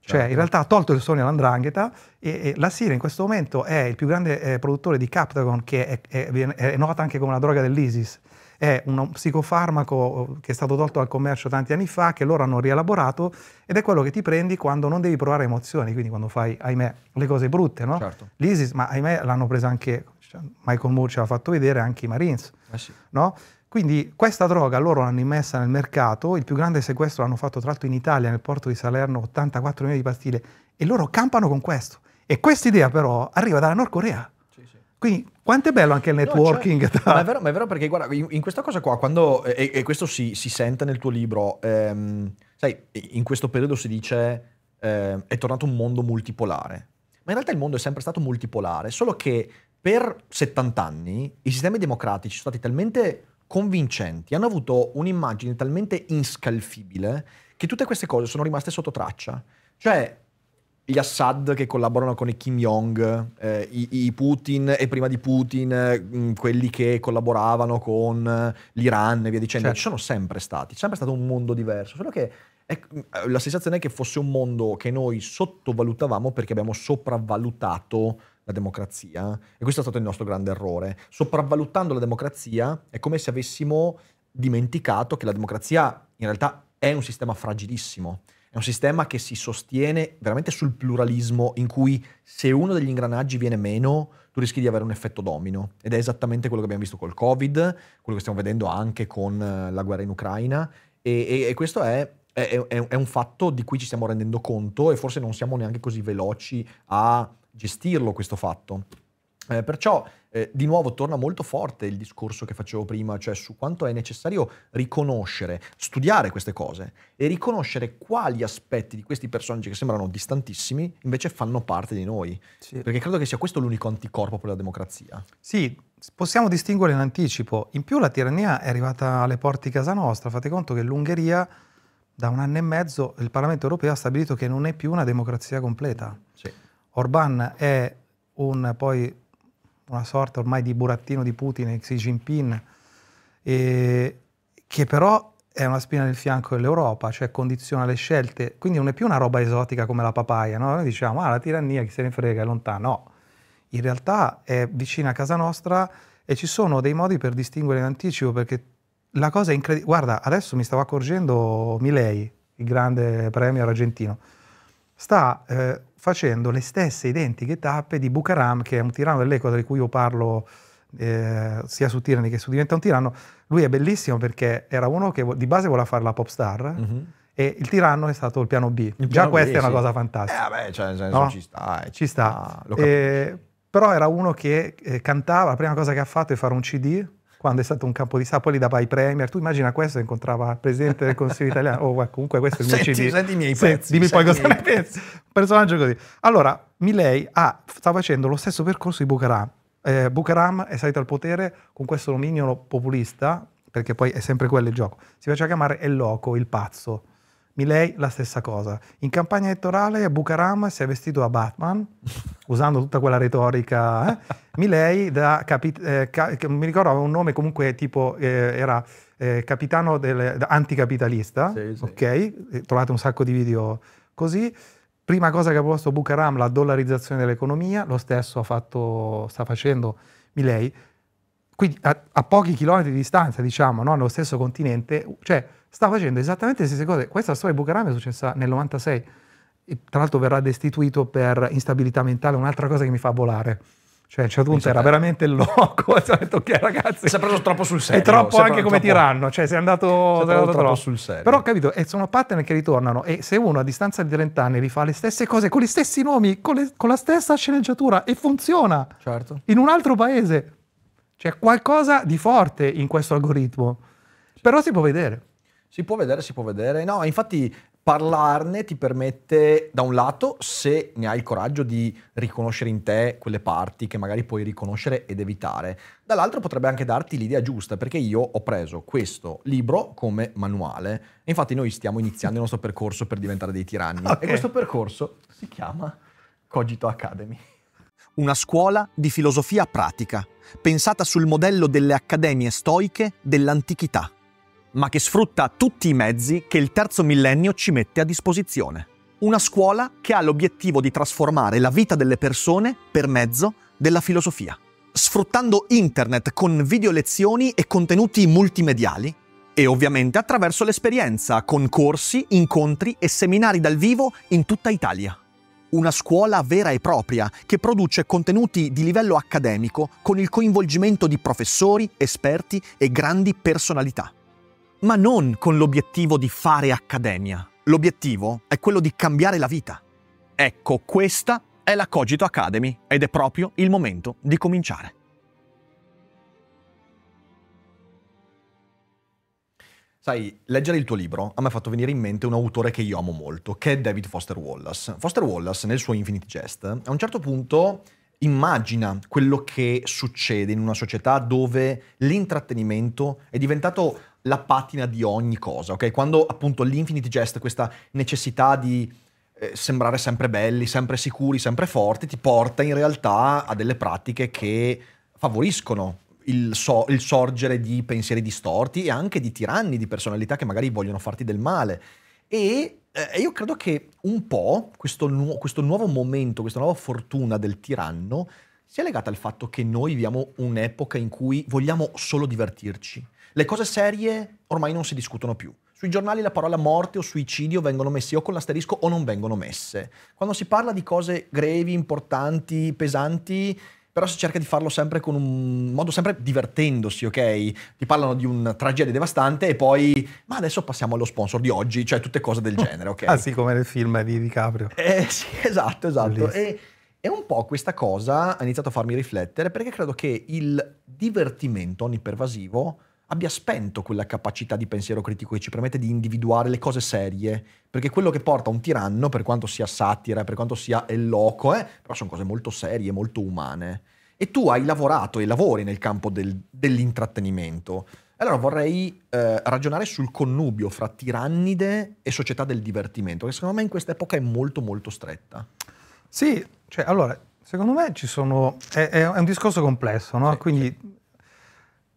certo. Cioè, in realtà ha tolto il sogno all'andrangheta e, e, la Siria in questo momento è il più grande eh, produttore di Captagon, che è, è, è, nota anche come la droga dell'ISIS. È un psicofarmaco eh, che è stato tolto dal commercio tanti anni fa, che loro hanno rielaborato ed è quello che ti prendi quando non devi provare emozioni, quindi quando fai, ahimè, le cose brutte, no? Certo. L'ISIS, ma ahimè l'hanno presa anche cioè Michael Moore ce l'ha fatto vedere, anche i Marines. Ah, sì. no? Quindi questa droga loro l'hanno immessa nel mercato, il più grande sequestro l'hanno fatto tra l'altro in Italia, nel porto di Salerno, 84 milioni di pastiglie, e loro campano con questo. E questa idea però arriva dalla Nord Corea. Quindi quanto è bello anche il networking. No, cioè, ma, è vero, ma, è vero, perché guarda, in, in questa cosa qua, quando, e, e questo si, si, sente nel tuo libro, ehm, sai, in questo periodo si dice eh, è tornato un mondo multipolare. Ma in realtà il mondo è sempre stato multipolare, solo che per 70 anni i sistemi democratici sono stati talmente convincenti, hanno avuto un'immagine talmente inscalfibile che tutte queste cose sono rimaste sotto traccia. Cioè, gli Assad che collaborano con i Kim Jong, eh, i, i, Putin e prima di Putin, eh, quelli che collaboravano con eh, l'Iran e via dicendo, certo. ci sono sempre stati, c'è sempre stato un mondo diverso, solo che è, eh, la sensazione è che fosse un mondo che noi sottovalutavamo perché abbiamo sopravvalutato la democrazia, e questo è stato il nostro grande errore, sopravvalutando la democrazia è come se avessimo dimenticato che la democrazia in realtà è un sistema fragilissimo, è un sistema che si sostiene veramente sul pluralismo in cui se uno degli ingranaggi viene meno tu rischi di avere un effetto domino ed è esattamente quello che abbiamo visto col Covid, quello che stiamo vedendo anche con eh, la guerra in Ucraina e, e, e questo è è, è, è, un fatto di cui ci stiamo rendendo conto e forse non siamo neanche così veloci a gestirlo questo fatto. Eh, perciò eh, di nuovo torna molto forte il discorso che facevo prima, cioè su quanto è necessario riconoscere, studiare queste cose e riconoscere quali aspetti di questi personaggi che sembrano distantissimi invece fanno parte di noi. Sì. Perché credo che sia questo l'unico anticorpo per la democrazia. Sì, possiamo distinguere in anticipo. In più la tirannia è arrivata alle porte di casa nostra. Fate conto che l'Ungheria da un anno e mezzo il Parlamento europeo ha stabilito che non è più una democrazia completa. Orban è un, poi una sorta ormai di burattino di Putin e Xi Jinping, e, che però è una spina nel fianco dell'Europa, cioè condiziona le scelte, quindi non è più una roba esotica come la papaya, no? noi diciamo ah la tirannia chi se ne frega è lontana, no, in realtà è vicina a casa nostra e ci sono dei modi per distinguere in anticipo perché la cosa è incredibile, guarda adesso mi stavo accorgendo Milei, il grande premier argentino, sta eh, facendo le stesse identiche tappe di Bucaram, che è un tirano dell'Ecuador di cui io parlo eh, sia su Tirani che su Diventa un tiranno. Lui è bellissimo perché era uno che di base voleva fare la pop star. Mm-hmm. E il tiranno è stato il piano B. Il piano Già B, questa sì. è una cosa fantastica. Eh, vabbè, cioè, cioè, no? ci sta. Eh, ci sta. Ah, però era uno che eh, cantava, la prima cosa che ha fatto è fare un CD quando è stato un campo di Sapoli da i premier. Tu immagina questo, incontrava il presidente del Consiglio italiano. Oh, comunque questo è il mio senti, CD. Senti i miei pezzi. Sì, dimmi poi cosa ne pensi. Un personaggio così. Allora, Milei ah, sta facendo lo stesso percorso di Bucaram. Eh, Bucaram è salito al potere con questo nomignolo populista, perché poi è sempre quello il gioco. Si faceva chiamare El Loco, il pazzo. Milei la stessa cosa. In campagna elettorale Bucaram si è vestito da Batman, usando tutta quella retorica, eh? Milei, da capi- eh, ca- mi ricordo aveva un nome comunque tipo, eh, era eh, capitano del, anticapitalista, sì, sì. ok? Eh, trovate un sacco di video così. Prima cosa che ha proposto Bucaram, la dollarizzazione dell'economia, lo stesso fatto, sta facendo Milei. Quindi a, a, pochi chilometri di distanza, diciamo, no? nello stesso continente, cioè sta facendo esattamente le stesse cose. Questa storia di Bucaram è successa nel 96, e, tra l'altro verrà destituito per instabilità mentale, un'altra cosa che mi fa volare. Cioè, a un certo punto era veramente loco. Cioè, ho detto, ok, ragazzi. Si è preso troppo sul serio. E troppo anche come troppo... tiranno. Cioè, sei andato, sei andato troppo, troppo, sul serio. Però, capito, e sono pattern che ritornano. E se uno a distanza di 30 anni rifà le stesse cose, con gli stessi nomi, con, le, con la stessa sceneggiatura, e funziona. Certo. In un altro paese. C'è cioè, qualcosa di forte in questo algoritmo. Però si può vedere. Si può vedere, si può vedere. No, infatti parlarne ti permette, da un lato, se ne hai il coraggio di riconoscere in te quelle parti che magari puoi riconoscere ed evitare, dall'altro potrebbe anche darti l'idea giusta, perché io ho preso questo libro come manuale, e infatti noi stiamo iniziando il nostro percorso per diventare dei tiranni, okay. e questo percorso si chiama Cogito Academy. Una scuola di filosofia pratica, pensata sul modello delle accademie stoiche dell'antichità ma che sfrutta tutti i mezzi che il terzo millennio ci mette a disposizione. Una scuola che ha l'obiettivo di trasformare la vita delle persone per mezzo della filosofia. Sfruttando internet con video lezioni e contenuti multimediali, e ovviamente attraverso l'esperienza, con corsi, incontri e seminari dal vivo in tutta Italia. Una scuola vera e propria che produce contenuti di livello accademico con il coinvolgimento di professori, esperti e grandi personalità ma non con l'obiettivo di fare accademia. L'obiettivo è quello di cambiare la vita. Ecco, questa è la Cogito Academy ed è proprio il momento di cominciare. Sai, leggere il tuo libro a me ha fatto venire in mente un autore che io amo molto, che è David Foster Wallace. Foster Wallace, nel suo Infinite Jest, a un certo punto immagina quello che succede in una società dove l'intrattenimento è diventato la patina di ogni cosa, ok? Quando appunto l'Infinite Jest, questa necessità di eh, sembrare sempre belli, sempre sicuri, sempre forti, ti porta in realtà a delle pratiche che favoriscono il, so- il sorgere di pensieri distorti e anche di tiranni, di personalità che magari vogliono farti del male. E eh, io credo che un po' questo, nu- questo, nuovo momento, questa nuova fortuna del tiranno sia legata al fatto che noi viviamo un'epoca in cui vogliamo solo divertirci, le cose serie ormai non si discutono più. Sui giornali la parola morte o suicidio vengono messi o con l'asterisco o non vengono messe. Quando si parla di cose grevi, importanti, pesanti, però si cerca di farlo sempre con un modo sempre divertendosi, ok? Ti parlano di una tragedia devastante e poi ma adesso passiamo allo sponsor di oggi, cioè tutte cose del genere, ok? ah sì, come nel film di DiCaprio. Eh sì, esatto, esatto. E, un po' questa cosa ha iniziato a farmi riflettere perché credo che il divertimento onnipervasivo abbia spento quella capacità di pensiero critico che ci permette di individuare le cose serie, perché quello che porta un tiranno, per quanto sia satira, per quanto sia eloquo, eh, però sono cose molto serie, molto umane. E tu hai lavorato e lavori nel campo del, dell'intrattenimento. Allora vorrei eh, ragionare sul connubio fra tirannide e società del divertimento, che secondo me in questa epoca è molto molto stretta. Sì, cioè allora, secondo me ci sono... è, è un discorso complesso, no? Sì, Quindi sì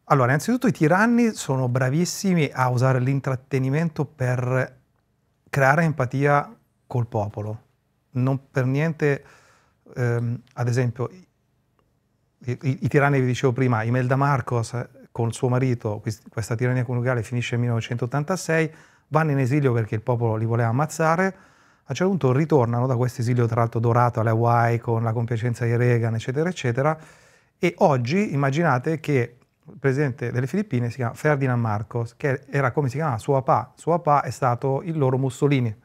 allora, innanzitutto i tiranni sono bravissimi a usare l'intrattenimento per creare empatia col popolo. Non per niente, ehm, ad esempio, i, i, i, tiranni, vi dicevo prima, Imelda Marcos eh, con suo marito, questa tirannia coniugale finisce nel 1986, vanno in esilio perché il popolo li voleva ammazzare, a un certo punto ritornano da questo esilio tra l'altro dorato alle Hawaii con la compiacenza di Reagan, eccetera, eccetera, e oggi immaginate che il presidente delle Filippine si chiama Ferdinand Marcos, che era come si chiamava suo papà. Suo papà è stato il loro Mussolini,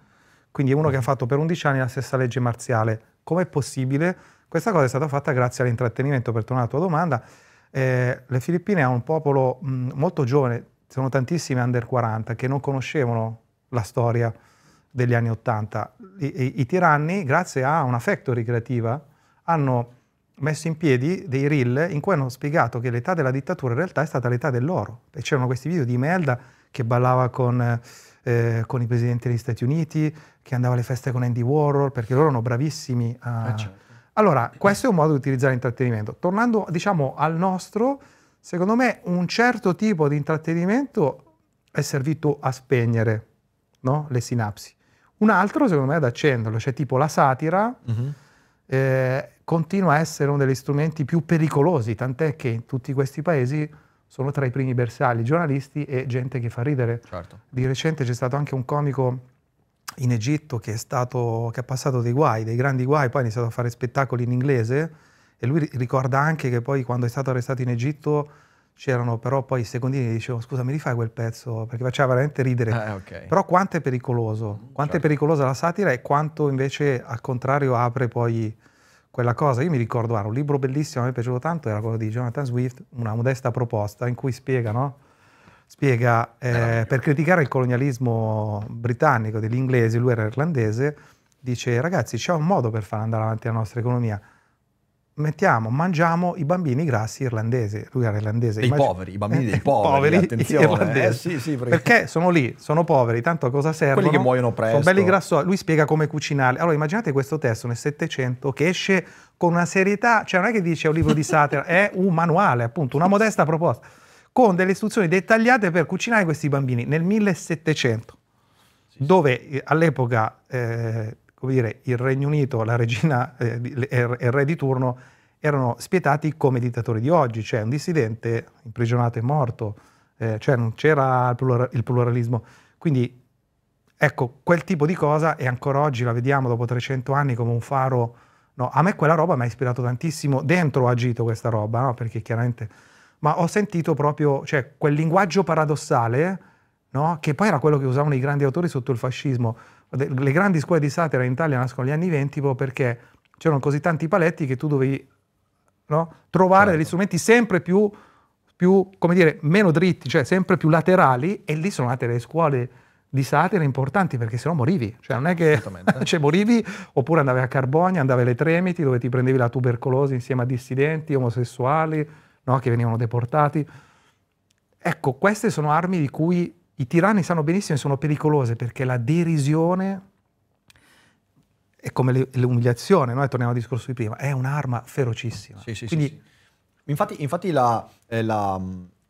quindi è uno che ha fatto per 11 anni la stessa legge marziale. Com'è possibile? Questa cosa è stata fatta grazie all'intrattenimento, per tornare alla tua domanda. Eh, le Filippine hanno un popolo mh, molto giovane, sono tantissimi under 40 che non conoscevano la storia degli anni 80. I, i, i tiranni, grazie a una factory creativa, hanno messo in piedi dei reel in cui hanno spiegato che l'età della dittatura in realtà è stata l'età dell'oro. E c'erano questi video di Imelda che ballava con, eh, con, i presidenti degli Stati Uniti, che andava alle feste con Andy Warhol, perché loro erano bravissimi a... Ah, certo. Allora, questo è un modo di utilizzare l'intrattenimento. Tornando, diciamo, al nostro, secondo me un certo tipo di intrattenimento è servito a spegnere no? le sinapsi. Un altro, secondo me, ad accenderlo, cioè tipo la satira... Mm-hmm. Eh, continua a essere uno degli strumenti più pericolosi, tant'è che in tutti questi paesi sono tra i primi bersagli, giornalisti e gente che fa ridere. Certo. Di recente c'è stato anche un comico in Egitto che, stato, che, ha passato dei guai, dei grandi guai, poi ha iniziato a fare spettacoli in inglese e lui ricorda anche che poi quando è stato arrestato in Egitto c'erano però poi i secondini che dicevano scusa mi rifai quel pezzo perché faceva veramente ridere. Ah, okay. Però quanto è pericoloso, quanto certo. è pericolosa la satira e quanto invece al contrario apre poi quella cosa. Io mi ricordo, guarda, un libro bellissimo, a me è piaciuto tanto, era quello di Jonathan Swift, Una modesta proposta, in cui spiega, no? spiega eh, per criticare il colonialismo britannico degli inglesi, lui era irlandese, dice ragazzi c'è un modo per far andare avanti la nostra economia, mettiamo, mangiamo i bambini grassi irlandesi. Lui era irlandese. I immagino. poveri, i bambini dei poveri, poveri attenzione. Eh, sì, sì, perché... perché... sono lì, sono poveri, tanto a cosa servono? Quelli che muoiono presto. Sono belli grassi. Lui spiega come cucinare. Allora immaginate questo testo nel Settecento che esce con una serietà, cioè non è che dice un libro di satira, è un manuale appunto, una modesta proposta, con delle istruzioni dettagliate per cucinare questi bambini nel 1700 dove eh, all'epoca eh, come dire, il Regno Unito, la regina eh, e eh, il re di turno erano spietati come i dittatori di oggi, cioè un dissidente imprigionato e morto, eh, cioè non c'era il pluralismo. Quindi ecco, quel tipo di cosa e ancora oggi la vediamo dopo 300 anni come un faro. No, a me quella roba mi ha ispirato tantissimo, dentro ho agito questa roba, no? perché chiaramente... Ma ho sentito proprio cioè, quel linguaggio paradossale, no? che poi era quello che usavano i grandi autori sotto il fascismo, le grandi scuole di satira in Italia nascono negli anni 20 perché c'erano così tanti paletti che tu dovevi no, trovare certo. degli strumenti sempre più, più, come dire, meno dritti, cioè sempre più laterali e lì sono nate le scuole di satira importanti perché se no morivi, cioè non è che cioè, morivi oppure andavi a Carbonia, andavi alle Tremiti dove ti prendevi la tubercolosi insieme a dissidenti, omosessuali no, che venivano deportati. Ecco, queste sono armi di cui i tiranni sanno benissimo che sono pericolose perché la derisione è come l'umiliazione, no? E torniamo al discorso di prima, è un'arma ferocissima. Sì, sì, Quindi, sì, Infatti, infatti la, eh, la,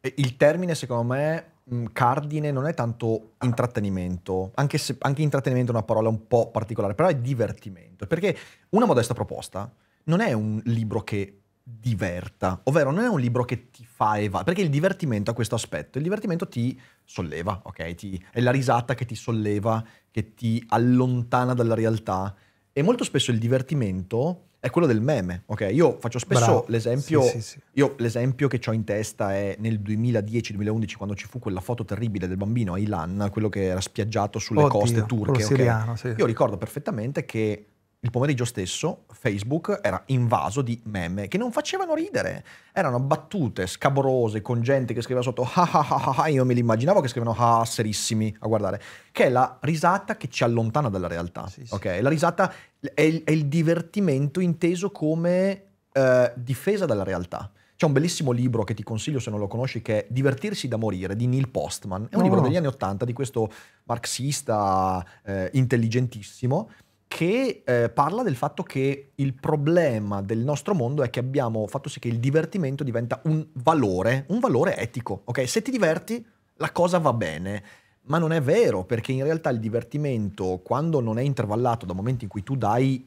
eh, il termine secondo me mm, cardine non è tanto intrattenimento, anche se anche intrattenimento è una parola un po' particolare, però è divertimento, perché una modesta proposta non è un libro che diverta, ovvero non è un libro che ti fa evadere, perché il divertimento ha questo aspetto, il divertimento ti solleva, ok? Ti, è la risata che ti solleva, che ti allontana dalla realtà e molto spesso il divertimento è quello del meme, ok? Io faccio spesso Bravo. l'esempio, sì, sì, sì. io l'esempio che ho in testa è nel 2010-2011 quando ci fu quella foto terribile del bambino a Ilan, quello che era spiaggiato sulle Oddio, coste turche, okay? siriano, Io ricordo perfettamente che il pomeriggio stesso Facebook era invaso di meme che non facevano ridere. Erano battute scabrose con gente che scriveva sotto ah ah ah ah, io me li immaginavo che scrivevano ah serissimi a guardare, che è la risata che ci allontana dalla realtà. Sì, sì. Okay? La risata è il, è il, divertimento inteso come eh, difesa dalla realtà. C'è un bellissimo libro che ti consiglio se non lo conosci che è Divertirsi da morire di Neil Postman. È un no. libro oh. degli anni Ottanta di questo marxista eh, intelligentissimo che eh, parla del fatto che il problema del nostro mondo è che abbiamo fatto sì che il divertimento diventa un valore, un valore etico, ok? Se ti diverti la cosa va bene, ma non è vero perché in realtà il divertimento quando non è intervallato da momenti in cui tu dai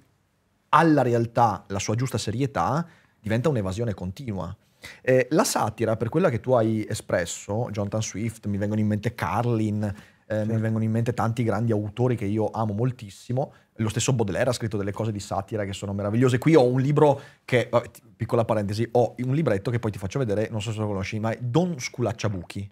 alla realtà la sua giusta serietà diventa un'evasione continua. Eh, la satira, per quella che tu hai espresso, Jonathan Swift, mi vengono in mente Carlin, eh, certo. Mi vengono in mente tanti grandi autori che io amo moltissimo. Lo stesso Baudelaire ha scritto delle cose di satira che sono meravigliose. Qui ho un libro che, vabbè, piccola parentesi, ho un libretto che poi ti faccio vedere, non so se lo conosci, ma è Don Sculacciabuchi.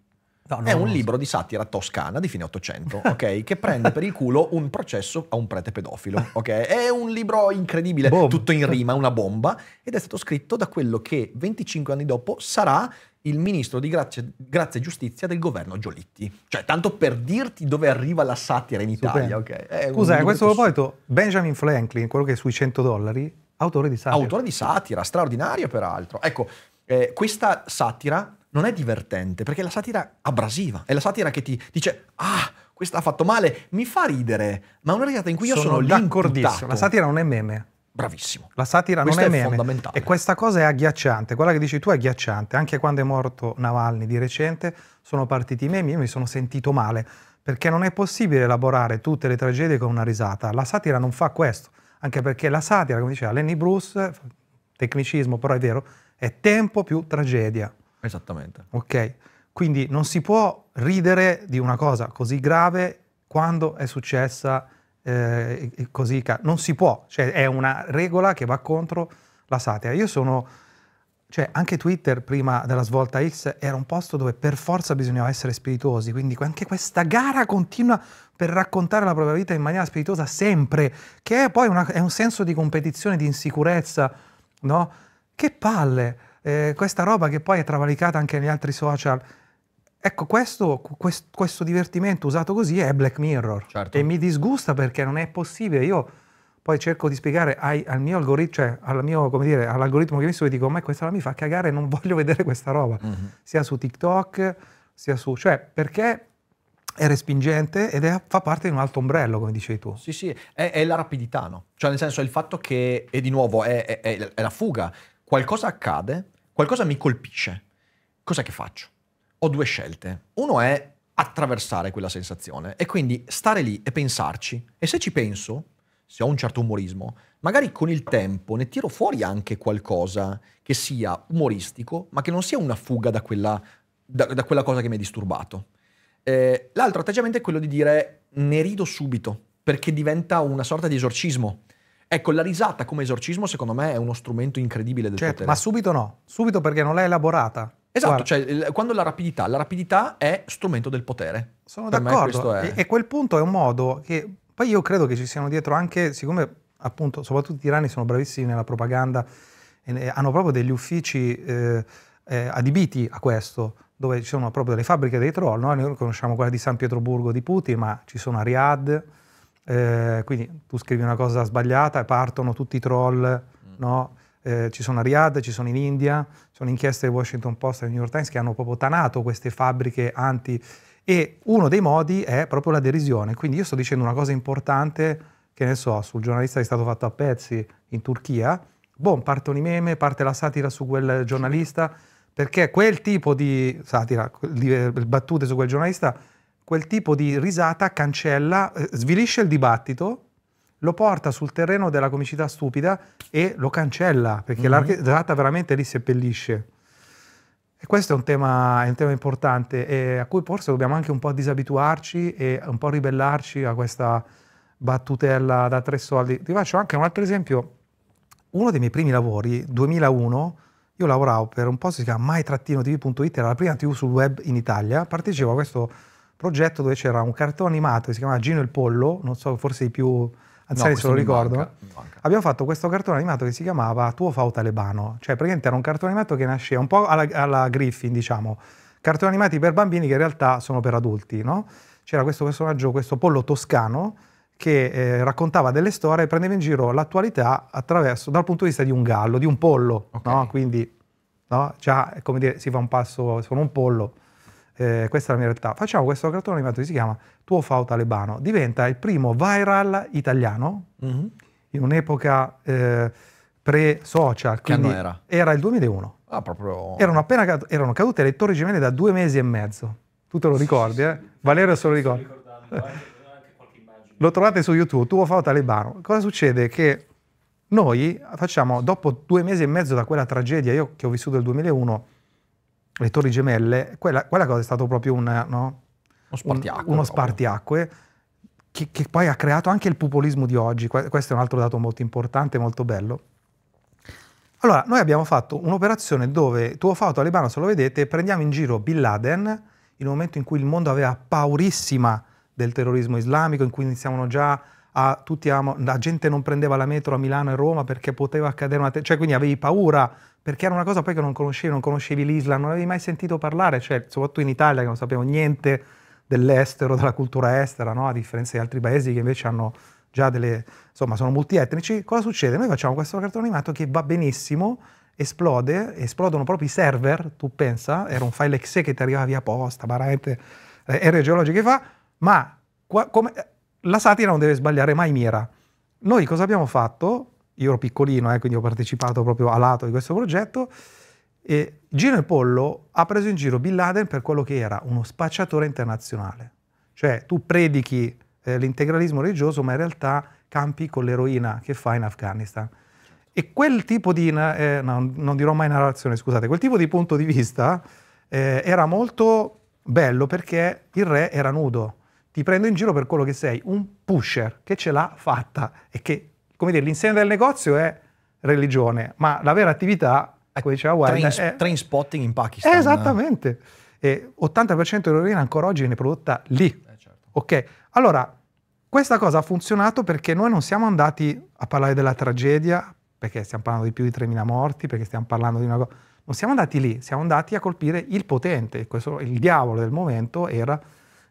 No, no, è un libro so. di satira toscana di fine 800, ok? che prende per il culo un processo a un prete pedofilo, ok? È un libro incredibile, Bob. tutto in rima, una bomba, ed è stato scritto da quello che 25 anni dopo sarà il ministro di Grazia, e Giustizia del governo Giolitti. Cioè, tanto per dirti dove arriva la satira in Italia. Okay. Scusa, a questo proposito, Benjamin Franklin, quello che è sui 100 dollari, autore di satira. Autore di satira, straordinario peraltro. Ecco, eh, questa satira non è divertente, perché è la satira abrasiva, è la satira che ti dice, ah, questa ha fatto male, mi fa ridere, ma è una risata in cui io sono, sono d'accordissimo. La satira non è meme. Bravissimo. La satira Questo non è, è meme. fondamentale. E questa cosa è agghiacciante. Quella che dici tu è agghiacciante. Anche quando è morto Navalny di recente sono partiti i meme, io mi sono sentito male, perché non è possibile elaborare tutte le tragedie con una risata. La satira non fa questo, anche perché la satira, come diceva Lenny Bruce, tecnicismo però è vero, è tempo più tragedia. Esattamente. Ok? Quindi non si può ridere di una cosa così grave quando è successa eh, così, non si può, cioè è una regola che va contro la satira. Io sono, cioè anche Twitter prima della svolta X era un posto dove per forza bisognava essere spiritosi, quindi anche questa gara continua per raccontare la propria vita in maniera spiritosa sempre, che è poi una, è un senso di competizione, di insicurezza, no? Che palle! Eh, questa roba che poi è travalicata anche negli altri social, Ecco, questo, questo, questo, divertimento usato così è Black Mirror certo. e mi disgusta perché non è possibile. Io poi cerco di spiegare ai, al mio algoritmo, cioè al mio, dire, all'algoritmo che mi segue, dico, ma questa mi fa cagare, non voglio vedere questa roba, mm-hmm. sia su TikTok, sia su... Cioè, perché è respingente ed è, fa parte di un altro ombrello, come dicevi tu. Sì, sì, è, è la rapidità, no? Cioè, nel senso, è il fatto che, e di nuovo, è, è la fuga. Qualcosa accade, qualcosa mi colpisce. Cosa che faccio? ho due scelte. Uno è attraversare quella sensazione e quindi stare lì e pensarci. E se ci penso, se ho un certo umorismo, magari con il tempo ne tiro fuori anche qualcosa che sia umoristico, ma che non sia una fuga da quella, da, da quella cosa che mi ha disturbato. Eh, l'altro atteggiamento è quello di dire ne rido subito, perché diventa una sorta di esorcismo. Ecco, la risata come esorcismo secondo me è uno strumento incredibile del certo, potere. Ma subito no, subito perché non l'hai elaborata. Esatto, Guarda. cioè il, quando la rapidità, la rapidità è strumento del potere. Sono per d'accordo, è... e, e quel punto è un modo che poi io credo che ci siano dietro anche, siccome appunto soprattutto i tirani sono bravissimi nella propaganda, hanno proprio degli uffici eh, eh, adibiti a questo, dove ci sono proprio delle fabbriche dei troll, no? noi conosciamo quella di San Pietroburgo di Putin, ma ci sono a Riyadh, eh, quindi tu scrivi una cosa sbagliata e partono tutti i troll, mm. no? eh, ci sono a Riyadh, ci sono in India, ci sono inchieste del Washington Post e del New York Times che hanno proprio tanato queste fabbriche anti... E uno dei modi è proprio la derisione. Quindi io sto dicendo una cosa importante, che ne so, sul giornalista che è stato fatto a pezzi in Turchia, boh, partono i meme, parte la satira su quel giornalista, perché quel tipo di satira, di eh, battute su quel giornalista, quel tipo di risata cancella, eh, svilisce il dibattito lo porta sul terreno della comicità stupida e lo cancella, perché mm-hmm. l'archetratta veramente li seppellisce. E questo è un tema, è un tema importante a cui forse dobbiamo anche un po' disabituarci e un po' ribellarci a questa battutella da tre soldi. Ti faccio anche un altro esempio. Uno dei miei primi lavori, 2001, io lavoravo per un posto che si chiama mai mytrattino.tv.it, era la prima tv sul web in Italia, partecipo a questo progetto dove c'era un cartone animato che si chiamava Gino il Pollo, non so, forse i più Anzani no, se lo ricordo. Abbiamo fatto questo cartone animato che si chiamava Tuo Fau Talebano, cioè praticamente era un cartone animato che nasceva un po' alla, alla Griffin, diciamo, cartoni animati per bambini che in realtà sono per adulti, no? C'era questo personaggio, questo pollo toscano, che eh, raccontava delle storie e prendeva in giro l'attualità attraverso, dal punto di vista di un gallo, di un pollo, okay. no? Quindi, no? Già, come dire, si fa un passo, sono un pollo, eh, questa è la mia realtà. Facciamo questo cartone animato che si chiama Tuo Fao Talebano. Diventa il primo viral italiano mm-hmm. in un'epoca eh, pre-social. Che anno era? Era il 2001. Ah, proprio... Erano appena cad- erano cadute le torri gemelle da due mesi e mezzo. Tu te lo ricordi, eh? Valerio se lo ricorda. lo trovate su YouTube, Tuo Fao Talebano. Cosa succede? Che noi facciamo, dopo due mesi e mezzo da quella tragedia, io che ho vissuto il 2001 le Torri Gemelle, quella, quella cosa è stato proprio una, no? uno spartiacque. Un, uno spartiacque che, che, poi ha creato anche il populismo di oggi. Questo è un altro dato molto importante, molto bello. Allora, noi abbiamo fatto un'operazione dove tuo fao talebano, se lo vedete, prendiamo in giro Bin Laden in un momento in cui il mondo aveva paurissima del terrorismo islamico, in cui iniziavano già a tutti la gente non prendeva la metro a Milano e Roma perché poteva accadere una cioè quindi avevi paura perché era una cosa poi che non conoscevi, non conoscevi l'Islam, non avevi mai sentito parlare, cioè, soprattutto in Italia che non sapevo niente dell'estero, della cultura estera, no? a differenza di altri paesi che invece hanno già delle, insomma, sono multietnici. Cosa succede? Noi facciamo questo cartone animato che va benissimo, esplode, esplodono proprio i server, tu pensa, era un file exe che ti arrivava via posta, veramente, eh, ere geologiche fa, ma qua, come, la satira non deve sbagliare mai mira. Noi cosa abbiamo fatto? io ero piccolino, eh, quindi ho partecipato proprio a lato di questo progetto, e Gino e Pollo ha preso in giro Bin Laden per quello che era uno spacciatore internazionale. Cioè tu predichi eh, l'integralismo religioso, ma in realtà campi con l'eroina che fa in Afghanistan. E quel tipo di, eh, no, non dirò mai narrazione, scusate, quel tipo di punto di vista eh, era molto bello perché il re era nudo. Ti prendo in giro per quello che sei, un pusher che ce l'ha fatta e che come dire, l'insieme del negozio è religione, ma la vera attività, è come diceva Warren, train, è... train spotting in Pakistan. Eh, esattamente. E 80% dell'orina ancora oggi viene prodotta lì. Eh, certo. Ok, allora questa cosa ha funzionato perché noi non siamo andati a parlare della tragedia, perché stiamo parlando di più di 3.000 morti, perché stiamo parlando di una cosa... Non siamo andati lì, siamo andati a colpire il potente, questo, il diavolo del momento era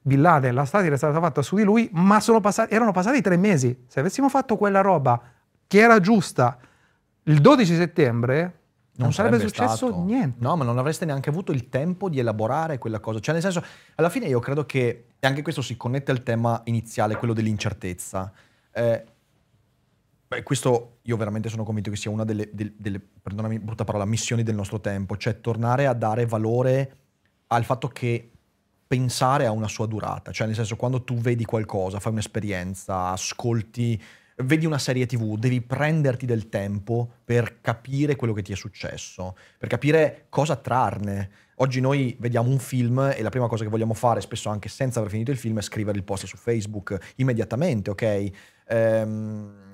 Bin Laden, la statica è stata fatta su di lui, ma passati, erano passati tre mesi. Se avessimo fatto quella roba che era giusta il 12 settembre, non, non sarebbe, sarebbe successo stato. niente. No, ma non avreste neanche avuto il tempo di elaborare quella cosa. Cioè, nel senso, alla fine io credo che, e anche questo si connette al tema iniziale, quello dell'incertezza. Eh, beh, questo io veramente sono convinto che sia una delle, delle, delle, perdonami, brutta parola, missioni del nostro tempo, cioè tornare a dare valore al fatto che pensare a una sua durata, cioè nel senso quando tu vedi qualcosa, fai un'esperienza, ascolti, vedi una serie tv, devi prenderti del tempo per capire quello che ti è successo, per capire cosa trarne. Oggi noi vediamo un film e la prima cosa che vogliamo fare, spesso anche senza aver finito il film, è scrivere il post su Facebook immediatamente, ok? Ehm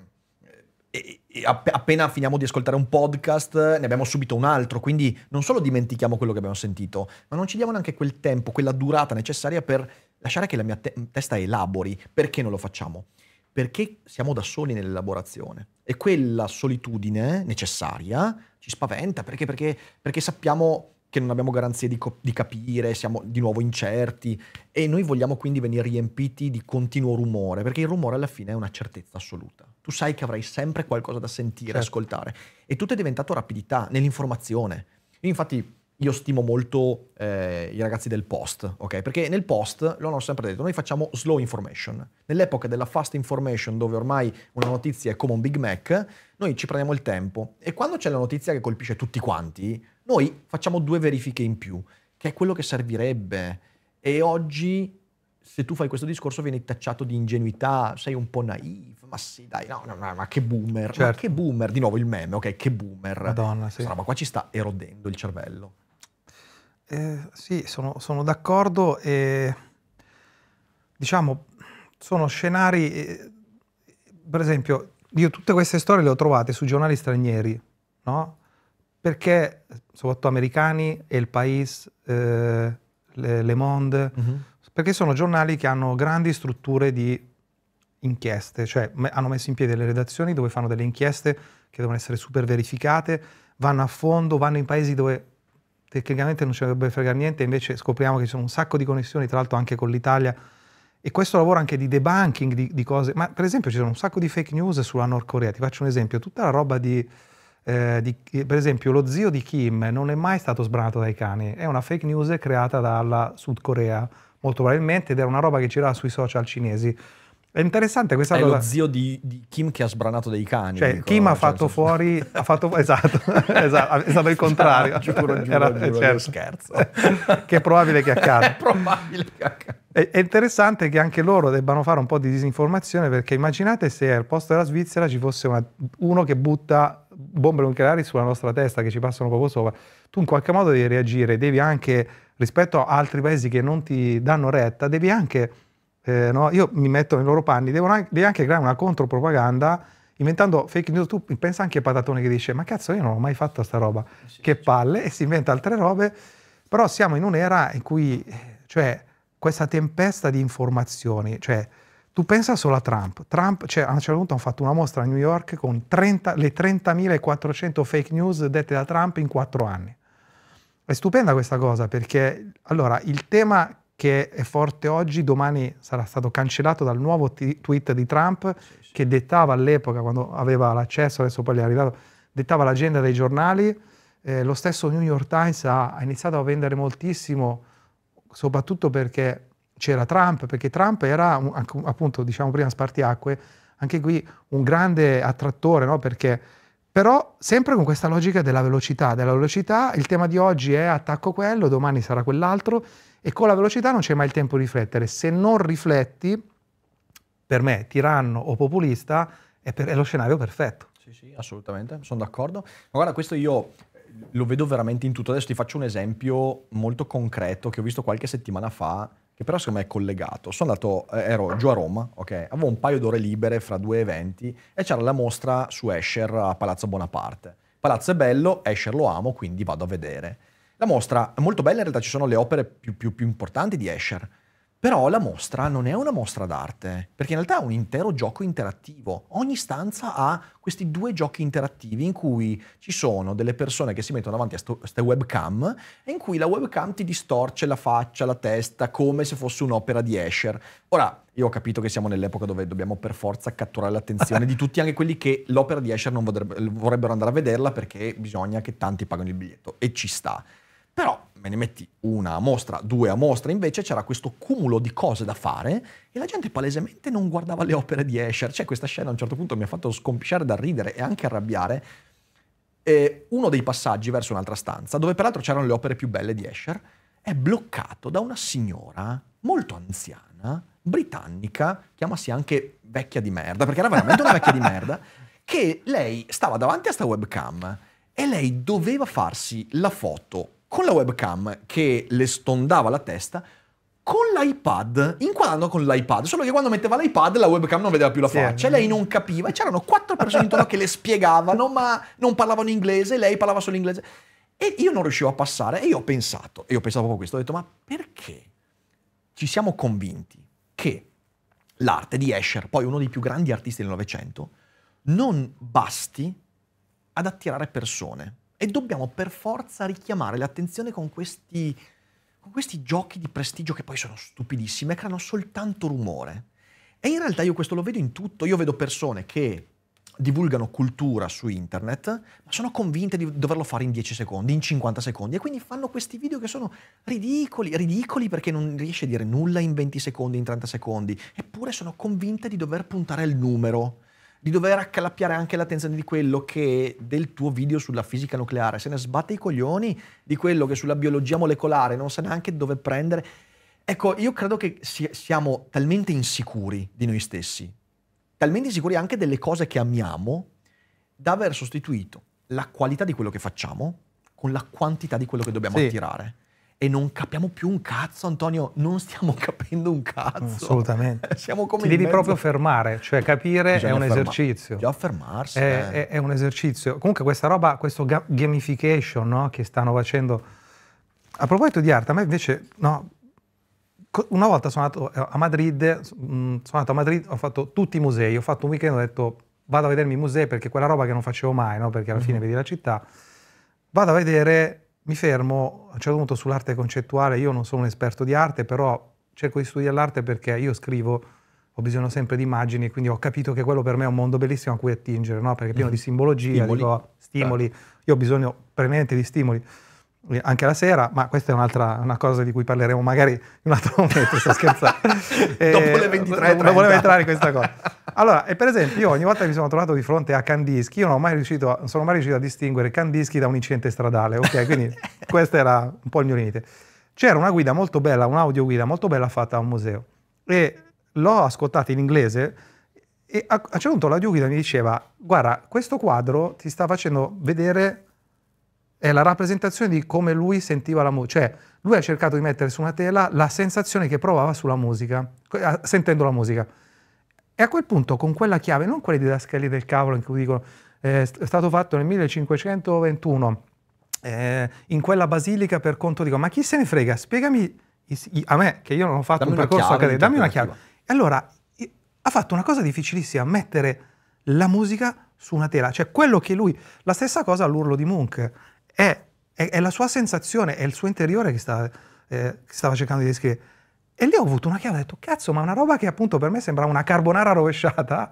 appena finiamo di ascoltare un podcast ne abbiamo subito un altro, quindi non solo dimentichiamo quello che abbiamo sentito, ma non ci diamo neanche quel tempo, quella durata necessaria per lasciare che la mia te- testa elabori. Perché non lo facciamo? Perché siamo da soli nell'elaborazione e quella solitudine necessaria ci spaventa perché, perché, perché sappiamo che non abbiamo garanzie di, co- di capire, siamo di nuovo incerti e noi vogliamo quindi venire riempiti di continuo rumore perché il rumore alla fine è una certezza assoluta tu sai che avrai sempre qualcosa da sentire, certo. ascoltare. E tutto è diventato rapidità nell'informazione. Io infatti io stimo molto eh, i ragazzi del post, ok? Perché nel post, lo hanno sempre detto, noi facciamo slow information. Nell'epoca della fast information, dove ormai una notizia è come un Big Mac, noi ci prendiamo il tempo e quando c'è la notizia che colpisce tutti quanti, noi facciamo due verifiche in più, che è quello che servirebbe. E oggi, se tu fai questo discorso, vieni tacciato di ingenuità, sei un po' naif ma sì, dai, no, no, no ma che boomer, certo. ma che boomer, di nuovo il meme, ok, che boomer. Madonna, sì. Ma qua ci sta erodendo il cervello. Eh, sì, sono, sono d'accordo e diciamo, sono scenari, eh, per esempio, io tutte queste storie le ho trovate su giornali stranieri, no? Perché, soprattutto americani, El País, eh, Le Monde, mm -hmm. perché sono giornali che hanno grandi strutture di inchieste, cioè hanno messo in piedi delle redazioni dove fanno delle inchieste che devono essere super verificate, vanno a fondo, vanno in paesi dove tecnicamente non ci dovrebbe fregare niente, invece scopriamo che ci sono un sacco di connessioni, tra l'altro anche con l'Italia, e questo lavoro anche di debunking di, di, cose, ma per esempio ci sono un sacco di fake news sulla Nord Corea, ti faccio un esempio, tutta la roba di, eh, di per esempio lo zio di Kim non è mai stato sbranato dai cani, è una fake news creata dalla Sud Corea, molto probabilmente, ed era una roba che girava sui social cinesi. È interessante questa è cosa. È lo zio di, di, Kim che ha sbranato dei cani. Cioè, dico, Kim ha cioè, fatto fuori... ha fatto, esatto, esatto, è stato il contrario. Esatto, giuro, giuro, Era, giuro, eh, certo. scherzo. che è probabile che accada. è probabile che accada. È, è interessante che anche loro debbano fare un po' di disinformazione perché immaginate se al posto della Svizzera ci fosse una, uno che butta bombe nucleari sulla nostra testa, che ci passano proprio sopra. Tu in qualche modo devi reagire, devi anche, rispetto a altri paesi che non ti danno retta, devi anche eh, no? io mi metto nei loro panni, devo anche, devi anche creare una contropropaganda inventando fake news, tu pensa anche a Patatone che dice ma cazzo io non ho mai fatto sta roba, eh sì, che palle, e si inventa altre robe, però siamo in un'era in cui cioè, questa tempesta di informazioni, cioè tu pensa solo a Trump, Trump cioè, a un certo punto hanno fatto una mostra a New York con 30, le 30.400 fake news dette da Trump in quattro anni. È stupenda questa cosa perché allora il tema che è forte oggi, domani sarà stato cancellato dal nuovo tweet di Trump sì, sì. che dettava all'epoca, quando aveva l'accesso, adesso poi gli è arrivato, dettava l'agenda dei giornali. Eh, lo stesso New York Times ha, ha, iniziato a vendere moltissimo, soprattutto perché c'era Trump, perché Trump era, un, appunto, diciamo prima, spartiacque, anche qui un grande attrattore, no? perché però sempre con questa logica della velocità, della velocità, il tema di oggi è attacco quello, domani sarà quell'altro e con la velocità non c'è mai il tempo di riflettere. Se non rifletti, per me, tiranno o populista, è, per, è lo scenario perfetto. Sì, sì, assolutamente, sono d'accordo. Ma guarda, questo io lo vedo veramente in tutto. Adesso ti faccio un esempio molto concreto che ho visto qualche settimana fa che però secondo me è collegato. Sono andato, eh, ero giù a Roma, ok? Avevo un paio d'ore libere fra due eventi e c'era la mostra su Escher a Palazzo Bonaparte. Palazzo è bello, Escher lo amo, quindi vado a vedere. La mostra è molto bella, in realtà ci sono le opere più, più, più importanti di Escher. Però la mostra non è una mostra d'arte, perché in realtà è un intero gioco interattivo. Ogni stanza ha questi due giochi interattivi in cui ci sono delle persone che si mettono davanti a queste webcam e in cui la webcam ti distorce la faccia, la testa, come se fosse un'opera di Escher. Ora, io ho capito che siamo nell'epoca dove dobbiamo per forza catturare l'attenzione di tutti, anche quelli che l'opera di Escher non vorrebbero andare a vederla perché bisogna che tanti pagano il biglietto e ci sta però me ne metti una a mostra, due a mostra, invece c'era questo cumulo di cose da fare e la gente palesemente non guardava le opere di Escher. Cioè questa scena a un certo punto mi ha fatto scompisciare da ridere e anche arrabbiare. E uno dei passaggi verso un'altra stanza, dove peraltro c'erano le opere più belle di Escher, è bloccato da una signora molto anziana, britannica, chiamasi anche vecchia di merda, perché era veramente una vecchia di merda, che lei stava davanti a sta webcam e lei doveva farsi la foto con la webcam che le stondava la testa con l'iPad, inquadrando con l'iPad, solo che quando metteva l'iPad la webcam non vedeva più la sì, faccia, lei non capiva, e c'erano quattro persone intorno che le spiegavano, ma non parlavano inglese, lei parlava solo inglese. E io non riuscivo a passare, e io ho pensato, e io pensavo proprio questo, ho detto, ma perché ci siamo convinti che l'arte di Escher, poi uno dei più grandi artisti del Novecento, non basti ad attirare persone? E dobbiamo per forza richiamare l'attenzione con questi, con questi giochi di prestigio che poi sono stupidissimi e creano soltanto rumore. E in realtà io questo lo vedo in tutto, io vedo persone che divulgano cultura su internet, ma sono convinte di doverlo fare in 10 secondi, in 50 secondi, e quindi fanno questi video che sono ridicoli, ridicoli perché non riesce a dire nulla in 20 secondi, in 30 secondi, eppure sono convinte di dover puntare al numero, di dover accalappiare anche l'attenzione di quello che del tuo video sulla fisica nucleare, se ne sbatte i coglioni di quello che sulla biologia molecolare non sa neanche dove prendere. Ecco, io credo che si- siamo talmente insicuri di noi stessi, talmente insicuri anche delle cose che amiamo, da aver sostituito la qualità di quello che facciamo con la quantità di quello che dobbiamo sì. attirare e non capiamo più un cazzo, Antonio, non stiamo capendo un cazzo. Assolutamente. Siamo come Ti devi mezzo. proprio fermare, cioè capire Bisogna è un ferma esercizio. Già fermarsi. È, eh. è, è, un esercizio. Comunque questa roba, questo ga gamification no, che stanno facendo... A proposito di arte, a me invece, no, una volta sono andato eh, a Madrid, mm, sono andato a Madrid, ho fatto tutti i musei, ho fatto un weekend, ho detto vado a vedermi i musei perché quella roba che non facevo mai, no, perché alla mm -hmm. fine mm-hmm. vedi la città, vado a vedere mi fermo a un certo punto sull'arte concettuale, io non sono un esperto di arte, però cerco di studiare l'arte perché io scrivo, ho bisogno sempre di immagini, quindi ho capito che quello per me è un mondo bellissimo a cui attingere, no? perché è pieno mm. di mm-hmm. simbologia, stimoli, dico, stimoli. Certo. io ho bisogno premente di stimoli anche la sera, ma questa è un'altra una cosa di cui parleremo magari in un altro momento, sto scherzando. Eh, e, dopo le 23.30. Dopo le 23 questa cosa. Allora, e per esempio, io ogni volta che mi sono trovato di fronte a Candischi, io non, mai riuscito non sono mai riuscito a distinguere Candischi da un incidente stradale, ok? Quindi questo era un po' il mio limite. C'era una guida molto bella, un'audioguida molto bella fatta a un museo e l'ho ascoltata in inglese e a, a un certo punto l'audioguida mi diceva guarda, questo quadro ti sta facendo vedere è la rappresentazione di come lui sentiva la musica, cioè lui ha cercato di mettere su una tela la sensazione che provava sulla musica, ah, sentendo la musica. E a quel punto con quella chiave, non quelle didascalie del cavolo in cui dicono eh, è stato fatto nel 1521 eh, in quella basilica per conto di... Ma chi se ne frega? Spiegami a me, che io non ho fatto dammi un percorso accademico, dammi una chiave. E allora ha fatto una cosa difficilissima, mettere la musica su una tela, cioè quello che lui... La stessa cosa all'urlo di Munch è, è, è la sua sensazione, è il suo interiore che, sta, eh, che stava cercando di descrivere. E lì ho avuto una chiave, ho detto, cazzo, ma una roba che appunto per me sembrava una carbonara rovesciata,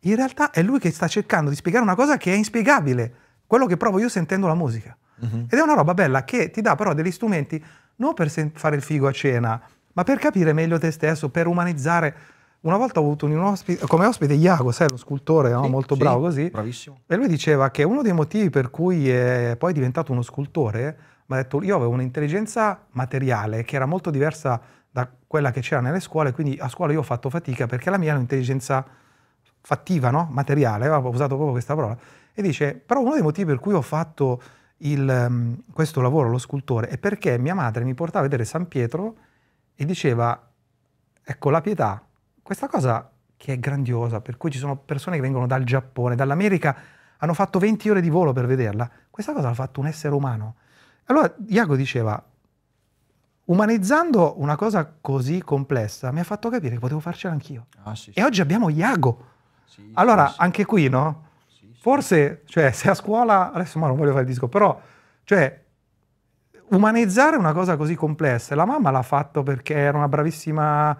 in realtà è lui che sta cercando di spiegare una cosa che è inspiegabile, quello che provo io sentendo la musica. Uh-huh. Ed è una roba bella che ti dà però degli strumenti non per sen- fare il figo a cena, ma per capire meglio te stesso, per umanizzare una volta ho avuto un ospite, come ospite Iago, sai, lo scultore, no? sì, molto sì, bravo così. Bravissimo. E lui diceva che uno dei motivi per cui è poi diventato uno scultore, mi ha detto, io avevo un'intelligenza materiale che era molto diversa da quella che c'era nelle scuole, quindi a scuola io ho fatto fatica perché la mia è un'intelligenza fattiva, no? materiale, aveva usato proprio questa parola. E dice, però uno dei motivi per cui ho fatto il, mm, questo lavoro, lo scultore, è perché mia madre mi portava a vedere San Pietro e diceva, ecco la pietà questa cosa che è grandiosa, per cui ci sono persone che vengono dal Giappone, dall'America, hanno fatto 20 ore di volo per vederla, questa cosa l'ha fatto un essere umano. Allora Iago diceva, umanizzando una cosa così complessa, mi ha fatto capire che potevo farcela anch'io. Ah, sì, sì. E oggi abbiamo Iago. Sì, allora, anche qui, no? Forse, cioè, se a scuola, adesso ma non voglio fare il disco, però, cioè, umanizzare una cosa così complessa, la mamma l'ha fatto perché era una bravissima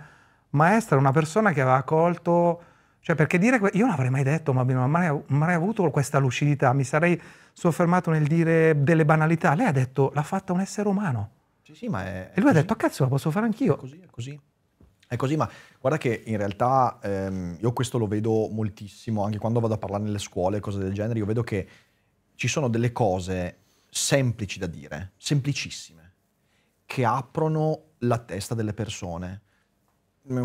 maestra, una persona che aveva colto, cioè perché dire, que- io non avrei mai detto, ma non avrei mai avuto questa lucidità, mi sarei soffermato nel dire delle banalità, lei ha detto l'ha fatta un essere umano. Sì, sì, ma è, e lui è ha detto, a cazzo, la posso fare anch'io. È così, è così. È così, ma guarda che in realtà ehm, io questo lo vedo moltissimo, anche quando vado a parlare nelle scuole, cose del genere, io vedo che ci sono delle cose semplici da dire, semplicissime, che aprono la testa delle persone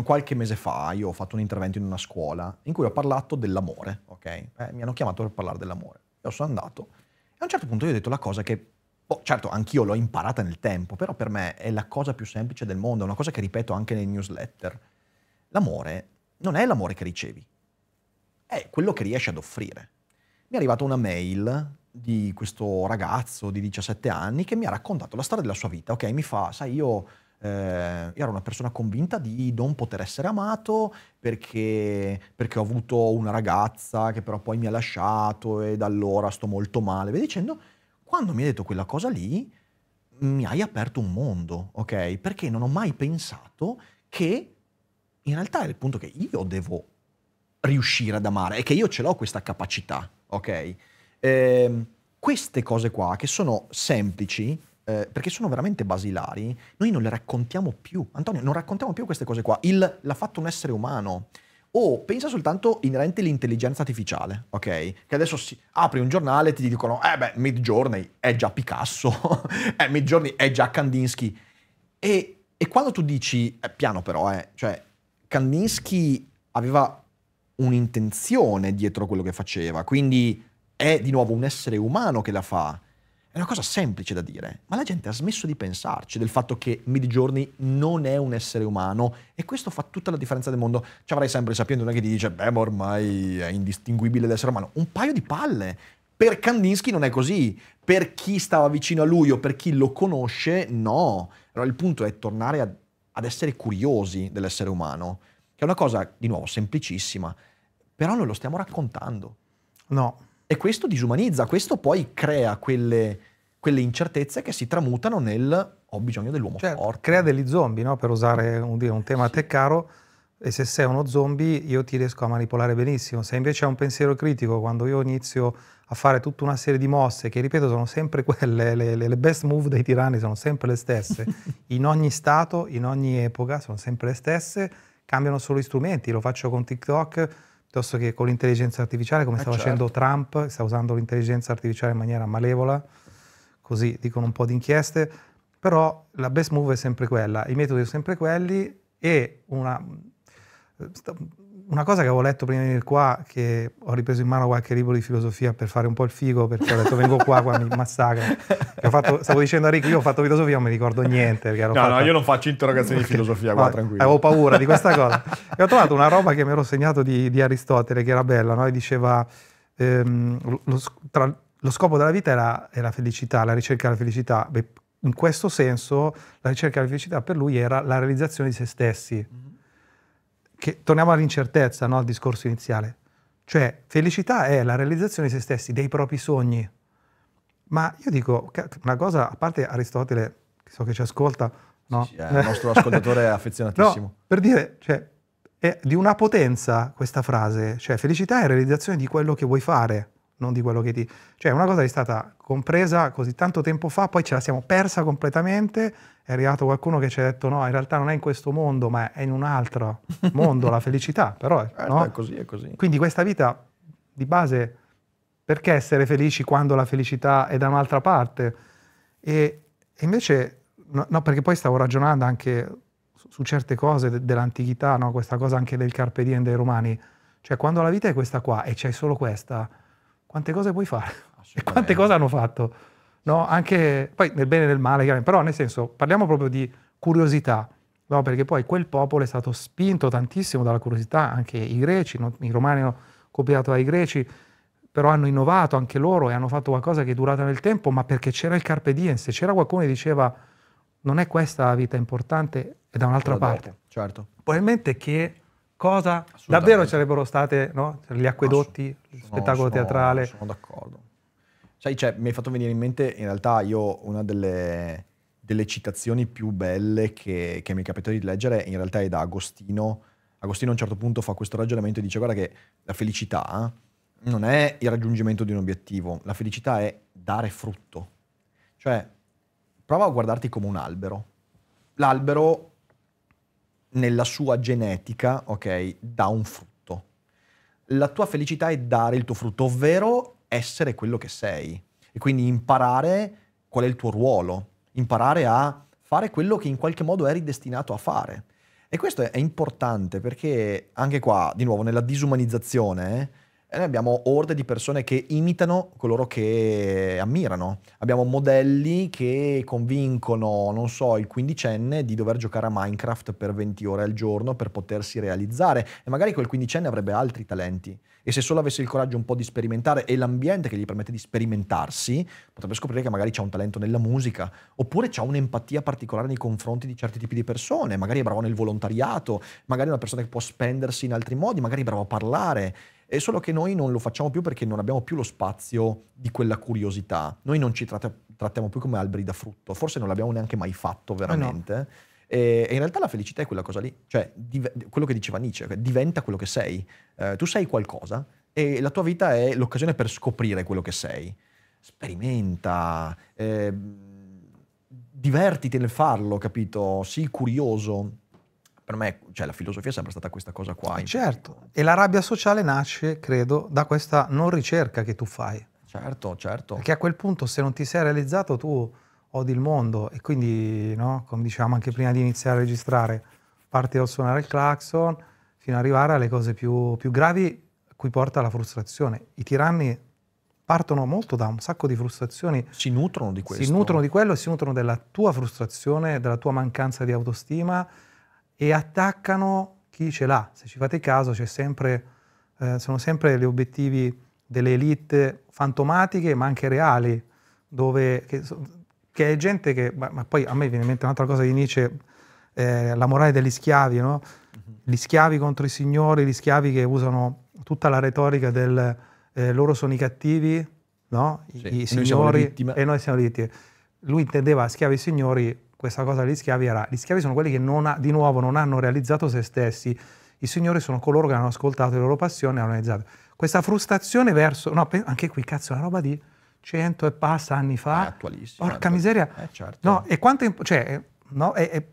qualche mese fa io ho fatto un intervento in una scuola in cui ho parlato dell'amore, ok? Eh, mi hanno chiamato per parlare dell'amore. Io sono andato e a un certo punto io ho detto la cosa che, boh, certo, anch'io l'ho imparata nel tempo, però per me è la cosa più semplice del mondo, è una cosa che ripeto anche nei newsletter. L'amore non è l'amore che ricevi, è quello che riesci ad offrire. Mi è arrivata una mail di questo ragazzo di 17 anni che mi ha raccontato la storia della sua vita, ok? Mi fa, sai, io eh, io ero una persona convinta di non poter essere amato perché, perché, ho avuto una ragazza che però poi mi ha lasciato e da allora sto molto male. Vedi dicendo, quando mi hai detto quella cosa lì, mi hai aperto un mondo, ok? Perché non ho mai pensato che in realtà è il punto che io devo riuscire ad amare e che io ce l'ho questa capacità, ok? Eh, queste cose qua, che sono semplici, eh, perché sono veramente basilari, noi non le raccontiamo più. Antonio, non raccontiamo più queste cose qua. Il, l'ha fatto un essere umano. O pensa soltanto inerente all'intelligenza artificiale, ok? Che adesso si, apri un giornale e ti dicono, eh beh, Midjourney è già Picasso, eh, Midjourney è già Kandinsky. E, e quando tu dici, eh, piano però, eh, cioè Kandinsky aveva un'intenzione dietro quello che faceva, quindi è di nuovo un essere umano che la fa. È una cosa semplice da dire, ma la gente ha smesso di pensarci del fatto che Midjourney non è un essere umano e questo fa tutta la differenza del mondo. Ci avrai sempre sapendo una che ti dice, beh, ma ormai è indistinguibile l'essere umano. Un paio di palle. Per Kandinsky non è così, per chi stava vicino a lui o per chi lo conosce, no. Allora il punto è tornare a, ad essere curiosi dell'essere umano, che è una cosa, di nuovo, semplicissima, però non lo stiamo raccontando. No, e questo disumanizza, questo poi crea quelle, quelle incertezze che si tramutano nel ho bisogno dell'uomo cioè, forte. Crea degli zombie, no? per usare un, un tema a te caro, e se sei uno zombie io ti riesco a manipolare benissimo. Se invece hai un pensiero critico, quando io inizio a fare tutta una serie di mosse, che ripeto sono sempre quelle, le, le best move dei tiranni sono sempre le stesse, in ogni stato, in ogni epoca sono sempre le stesse, cambiano solo gli strumenti, lo faccio con TikTok piuttosto che con l'intelligenza artificiale, come eh sta certo. facendo Trump, sta usando l'intelligenza artificiale in maniera malevola, così dicono un po' di inchieste, però la best move è sempre quella, i metodi sono sempre quelli e una, eh, una cosa che avevo letto prima di venire qua, che ho ripreso in mano qualche libro di filosofia per fare un po' il figo, perché ho detto vengo qua, qua mi massacrano. stavo dicendo a Rick, io ho fatto filosofia, non mi ricordo niente. No, fatto... no, io non faccio interrogazioni perché... di filosofia, qua, no, tranquillo. Avevo paura di questa cosa. e ho trovato una roba che mi ero segnato di, di Aristotele, che era bella, no? e diceva, ehm, lo, tra, lo, scopo della vita era, è la felicità, la ricerca della felicità. Beh, in questo senso la ricerca della felicità per lui era la realizzazione di se stessi. Mm-hmm che, torniamo all'incertezza, no? al discorso iniziale. Cioè, felicità è la realizzazione di se stessi, dei propri sogni. Ma io dico una cosa, a parte Aristotele, che so che ci ascolta, no? Sì, sì, il nostro ascoltatore è affezionatissimo. No, per dire, cioè, è di una potenza questa frase, cioè felicità è la realizzazione di quello che vuoi fare non di quello che ti... Cioè una cosa che è stata compresa così tanto tempo fa, poi ce la siamo persa completamente, è arrivato qualcuno che ci ha detto no, in realtà non è in questo mondo, ma è in un altro mondo la felicità, però... Eh, no? È così, è così. Quindi questa vita di base, perché essere felici quando la felicità è da un'altra parte? E, e invece, no, no, perché poi stavo ragionando anche su certe cose de- dell'antichità, no? questa cosa anche del carpe diem dei romani, cioè quando la vita è questa qua e c'è solo questa, quante cose puoi fare e quante cose hanno fatto. No? Anche, poi nel bene e nel male, però nel senso parliamo proprio di curiosità, no? perché poi quel popolo è stato spinto tantissimo dalla curiosità, anche i greci, no? i romani hanno copiato dai greci, però hanno innovato anche loro e hanno fatto qualcosa che è durata nel tempo, ma perché c'era il carpe diem, se c'era qualcuno che diceva non è questa la vita importante, è da un'altra parte. Certo. Probabilmente che cosa davvero sarebbero state no? Cioè, gli acquedotti, no, spettacolo sono, teatrale. Sono d'accordo. Sai, cioè, mi hai fatto venire in mente, in realtà, io una delle, delle citazioni più belle che, che mi è capitato di leggere, in realtà è da Agostino. Agostino a un certo punto fa questo ragionamento e dice, guarda che la felicità non è il raggiungimento di un obiettivo, la felicità è dare frutto. Cioè, prova a guardarti come un albero. L'albero nella sua genetica, ok, dà un frutto. La tua felicità è dare il tuo frutto, ovvero essere quello che sei. E quindi imparare qual è il tuo ruolo, imparare a fare quello che in qualche modo eri destinato a fare. E questo è importante perché anche qua, di nuovo, nella disumanizzazione, eh, e noi abbiamo orde di persone che imitano coloro che ammirano. Abbiamo modelli che convincono, non so, il quindicenne di dover giocare a Minecraft per 20 ore al giorno per potersi realizzare. E magari quel quindicenne avrebbe altri talenti. E se solo avesse il coraggio un po' di sperimentare e l'ambiente che gli permette di sperimentarsi, potrebbe scoprire che magari c'è un talento nella musica, oppure c'è un'empatia particolare nei confronti di certi tipi di persone, magari è bravo nel volontariato, magari è una persona che può spendersi in altri modi, magari è bravo a parlare. È solo che noi non lo facciamo più perché non abbiamo più lo spazio di quella curiosità. Noi non ci tratta, trattiamo più come alberi da frutto, forse non l'abbiamo neanche mai fatto eh veramente. No. Eh, e, e in realtà la felicità è quella cosa lì, cioè div- quello che diceva Nietzsche, cioè, diventa quello che sei. Eh, tu sei qualcosa e la tua vita è l'occasione per scoprire quello che sei. Sperimenta, eh, divertiti nel farlo, capito? Sii curioso. Per me cioè, la filosofia è sempre stata questa cosa qua. Eh, certo, e la rabbia sociale nasce, credo, da questa non ricerca che tu fai. Certo, certo. Perché a quel punto se non ti sei realizzato tu odi il mondo e quindi, no, come dicevamo anche prima di iniziare a registrare, parti dal suonare il clacson fino ad arrivare alle cose più, più gravi a cui porta la frustrazione. I tiranni partono molto da un sacco di frustrazioni. Si nutrono di questo. Si nutrono di quello e si nutrono della tua frustrazione, della tua mancanza di autostima, e attaccano chi ce l'ha. Se ci fate caso, sempre, eh, sono sempre gli obiettivi delle elite fantomatiche, ma anche reali, dove, che, che è gente che... Ma, ma, poi a me viene in mente un'altra cosa di Nietzsche, eh, la morale degli schiavi, no? Mhm. Gli schiavi contro i signori, gli schiavi che usano tutta la retorica del eh, loro sono i cattivi, no? I, sì, i signori noi e noi siamo vittime. Lui intendeva schiavi e signori questa cosa degli schiavi era, gli schiavi sono quelli che ha, di nuovo non hanno realizzato se stessi, i signori sono coloro che hanno ascoltato le loro passioni e hanno realizzato. Questa frustrazione verso, no, anche qui cazzo è una roba di cento e passa anni fa, è attualissima, porca certo. miseria, eh, certo. no, e quante, cioè, eh, no, e, e